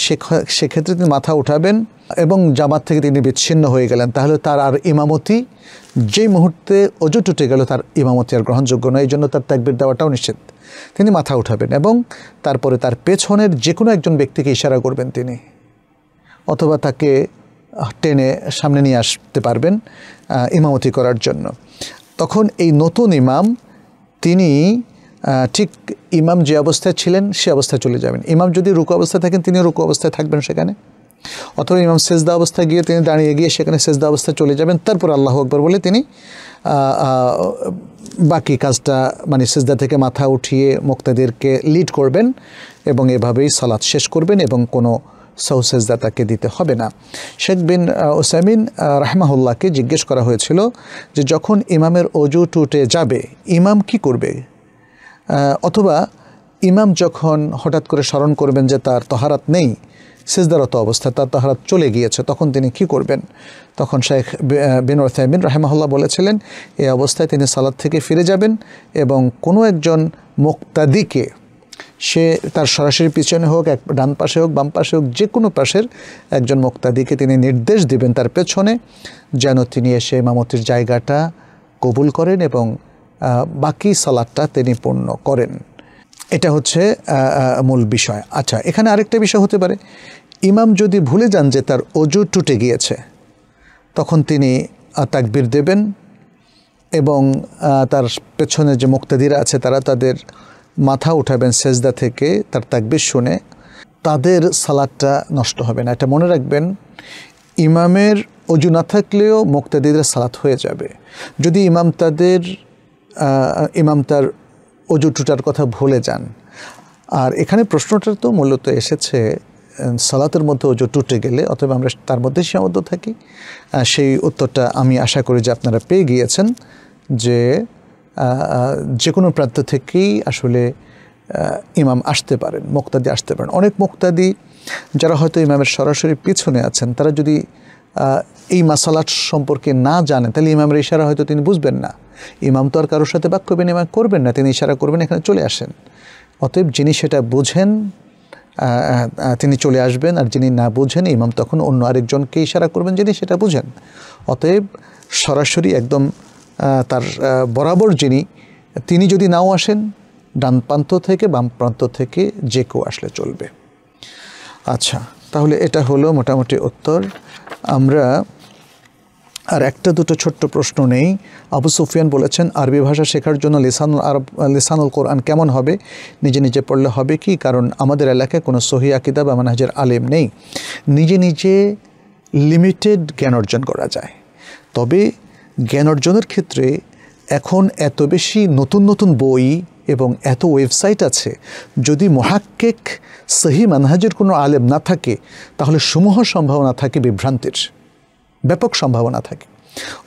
A: সেক্ষেত্রে তিনি মাথা উঠাবেন এবং জামাত থেকে তিনি বিচ্ছিন্ন হয়ে গেলেন তাহলে তার আর ইমামতি যেই মুহূর্তে অজু টুটে গেল তার ইমামতি আর গ্রহণযোগ্য নয় এই জন্য তার ত্যাগবির দেওয়াটাও নিশ্চিত তিনি মাথা উঠাবেন এবং তারপরে তার পেছনের যে কোনো একজন ব্যক্তিকে ইশারা করবেন তিনি অথবা তাকে টেনে সামনে নিয়ে আসতে পারবেন ইমামতি করার জন্য তখন এই নতুন ইমাম তিনি ঠিক ইমাম যে অবস্থায় ছিলেন সে অবস্থায় চলে যাবেন ইমাম যদি রুকু অবস্থায় থাকেন তিনি রুকু অবস্থায় থাকবেন সেখানে অথবা ইমাম সেজদা অবস্থায় গিয়ে তিনি দাঁড়িয়ে গিয়ে সেখানে সেজদা অবস্থায় চলে যাবেন তারপর আল্লাহ আকবর বলে তিনি বাকি কাজটা মানে সেজদা থেকে মাথা উঠিয়ে মোক্তাদেরকে লিড করবেন এবং এভাবেই সালাদ শেষ করবেন এবং কোনো সৌসেজদা তাকে দিতে হবে না শেখ বিন ওসামিন রাহমাহুল্লাহকে জিজ্ঞেস করা হয়েছিল যে যখন ইমামের অজু টুটে যাবে ইমাম কি করবে অথবা ইমাম যখন হঠাৎ করে স্মরণ করবেন যে তার তহারাত নেই সেজদারত অবস্থা তার তহারাত চলে গিয়েছে তখন তিনি কি করবেন তখন শেখ বিন ওসামিন রাহেমাহুল্লাহ বলেছিলেন এই অবস্থায় তিনি সালাদ থেকে ফিরে যাবেন এবং কোনো একজন মোক্তাদিকে সে তার সরাসরি পিছনে হোক এক ডান পাশে হোক বাম পাশে হোক যে কোনো পাশের একজন মোক্তাদিকে তিনি নির্দেশ দিবেন তার পেছনে যেন তিনি এসে মামতির জায়গাটা কবুল করেন এবং বাকি সালাদটা তিনি পূর্ণ করেন এটা হচ্ছে মূল বিষয় আচ্ছা এখানে আরেকটা বিষয় হতে পারে ইমাম যদি ভুলে যান যে তার অজু টুটে গিয়েছে তখন তিনি তাকবির দেবেন এবং তার পেছনে যে মুক্তাদিরা আছে তারা তাদের মাথা উঠাবেন সেজদা থেকে তার তাকবির শুনে তাদের সালাদটা নষ্ট হবে না এটা মনে রাখবেন ইমামের অজু না থাকলেও মুক্তাদিদের সালাত হয়ে যাবে যদি ইমাম তাদের ইমাম তার অজু টুটার কথা ভুলে যান আর এখানে প্রশ্নটার তো মূলত এসেছে সালাতের মধ্যে অজু টুটে গেলে অথবা আমরা তার মধ্যে সীমাবদ্ধ থাকি সেই উত্তরটা আমি আশা করি যে আপনারা পেয়ে গিয়েছেন যে যে কোনো প্রান্ত থেকেই আসলে ইমাম আসতে পারেন মোক্তাদি আসতে পারেন অনেক মোক্তাদি যারা হয়তো ইমামের সরাসরি পিছনে আছেন তারা যদি এই মাসালাট সম্পর্কে না জানেন তাহলে ইমামের ইশারা হয়তো তিনি বুঝবেন না ইমাম তো আর কারোর সাথে বাক্য বিনিময় করবেন না তিনি ইশারা করবেন এখানে চলে আসেন অতএব যিনি সেটা বোঝেন তিনি চলে আসবেন আর যিনি না বোঝেন ইমাম তখন অন্য আরেকজনকে ইশারা করবেন যিনি সেটা বুঝেন অতএব সরাসরি একদম তার বরাবর যিনি তিনি যদি নাও আসেন ডান প্রান্ত থেকে বাম প্রান্ত থেকে যে কেউ আসলে চলবে আচ্ছা তাহলে এটা হলো মোটামুটি উত্তর আমরা আর একটা দুটো ছোট্ট প্রশ্ন নেই আবু সুফিয়ান বলেছেন আরবি ভাষা শেখার জন্য লিসানুল আরব লিসানুল কোরআন কেমন হবে নিজে নিজে পড়লে হবে কি কারণ আমাদের এলাকায় কোনো সহি আকিদা বা মানহাজের আলেম নেই নিজে নিজে লিমিটেড জ্ঞান অর্জন করা যায় তবে জ্ঞান অর্জনের ক্ষেত্রে এখন এত বেশি নতুন নতুন বই এবং এত ওয়েবসাইট আছে যদি মহাক্কেক সহি মানহাজের কোনো আলেম না থাকে তাহলে সমূহ সম্ভাবনা থাকে বিভ্রান্তির ব্যাপক সম্ভাবনা থাকে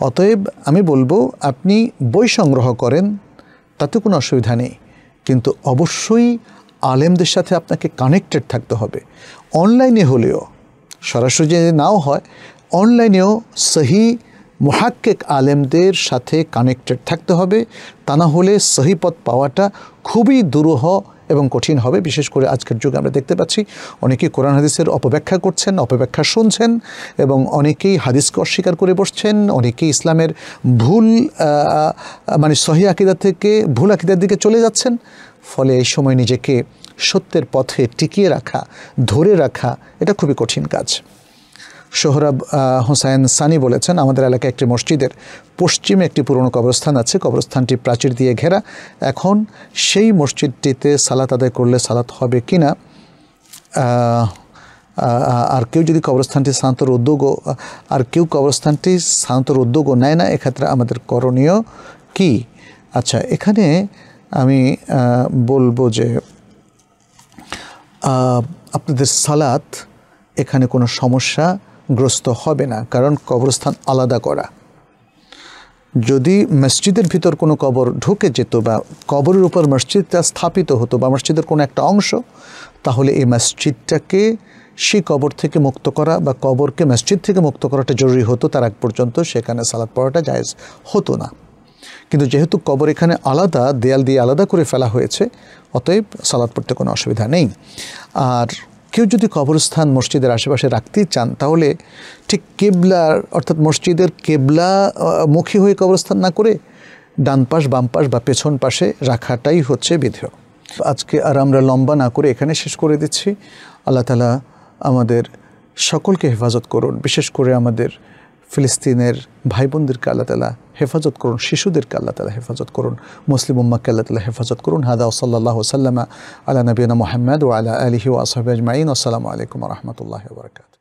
A: অতএব আমি বলবো আপনি বই সংগ্রহ করেন তাতে কোনো অসুবিধা নেই কিন্তু অবশ্যই আলেমদের সাথে আপনাকে কানেক্টেড থাকতে হবে অনলাইনে হলেও সরাসরি নাও হয় অনলাইনেও সহি মহাক্কেক আলেমদের সাথে কানেক্টেড থাকতে হবে তা না হলে সহিপথ পাওয়াটা খুবই দুরূহ এবং কঠিন হবে বিশেষ করে আজকের যুগে আমরা দেখতে পাচ্ছি অনেকেই কোরআন হাদিসের অপব্যাখ্যা করছেন অপব্যাখ্যা শুনছেন এবং অনেকেই হাদিসকে অস্বীকার করে বসছেন অনেকেই ইসলামের ভুল মানে সহি আকিদা থেকে ভুল আকিদার দিকে চলে যাচ্ছেন ফলে এই সময় নিজেকে সত্যের পথে টিকিয়ে রাখা ধরে রাখা এটা খুবই কঠিন কাজ সোহরাব হোসাইন সানি বলেছেন আমাদের এলাকায় একটি মসজিদের পশ্চিমে একটি পুরনো কবরস্থান আছে কবরস্থানটি প্রাচীর দিয়ে ঘেরা এখন সেই মসজিদটিতে সালাত আদায় করলে সালাত হবে কি না আর কেউ যদি কবরস্থানটি স্থানান্তর উদ্যোগও আর কেউ কবরস্থানটি স্থানান্তর উদ্যোগও নেয় না এক্ষেত্রে আমাদের করণীয় কি আচ্ছা এখানে আমি বলবো যে আপনাদের সালাত এখানে কোনো সমস্যা গ্রস্ত হবে না কারণ কবরস্থান আলাদা করা যদি মসজিদের ভিতর কোনো কবর ঢুকে যেত বা কবরের উপর মসজিদটা স্থাপিত হতো বা মসজিদের কোনো একটা অংশ তাহলে এই মসজিদটাকে সেই কবর থেকে মুক্ত করা বা কবরকে মসজিদ থেকে মুক্ত করাটা জরুরি হতো তার আগ পর্যন্ত সেখানে সালাদ পড়াটা জায়জ হতো না কিন্তু যেহেতু কবর এখানে আলাদা দেয়াল দিয়ে আলাদা করে ফেলা হয়েছে অতএব সালাদ পড়তে কোনো অসুবিধা নেই আর কেউ যদি কবরস্থান মসজিদের আশেপাশে রাখতে চান তাহলে ঠিক কেবলার অর্থাৎ মসজিদের কেবলা মুখী হয়ে কবরস্থান না করে ডান পাশ বাম পাশ বা পেছন পাশে রাখাটাই হচ্ছে বিধেয় আজকে আর আমরা লম্বা না করে এখানে শেষ করে দিচ্ছি আল্লাহ তালা আমাদের সকলকে হেফাজত করুন বিশেষ করে আমাদের ফিলিস্তিনের ভাই বোনদেরকে আল্লাহ তালা হেফাজত করুন শিশুদেরকে আল্লাহ তালা হেফাজত করুন মুসলিম উম্মাকে আল্লাহ তালা হেফাজত করুন হাদা ওসল্লাহ সাল্লামা আলা নবীনা মোহাম্মদ ও আলা আলহি ও আসহাব আজমাইন আসসালামু আলাইকুম রহমতুল্লাহ বরকাত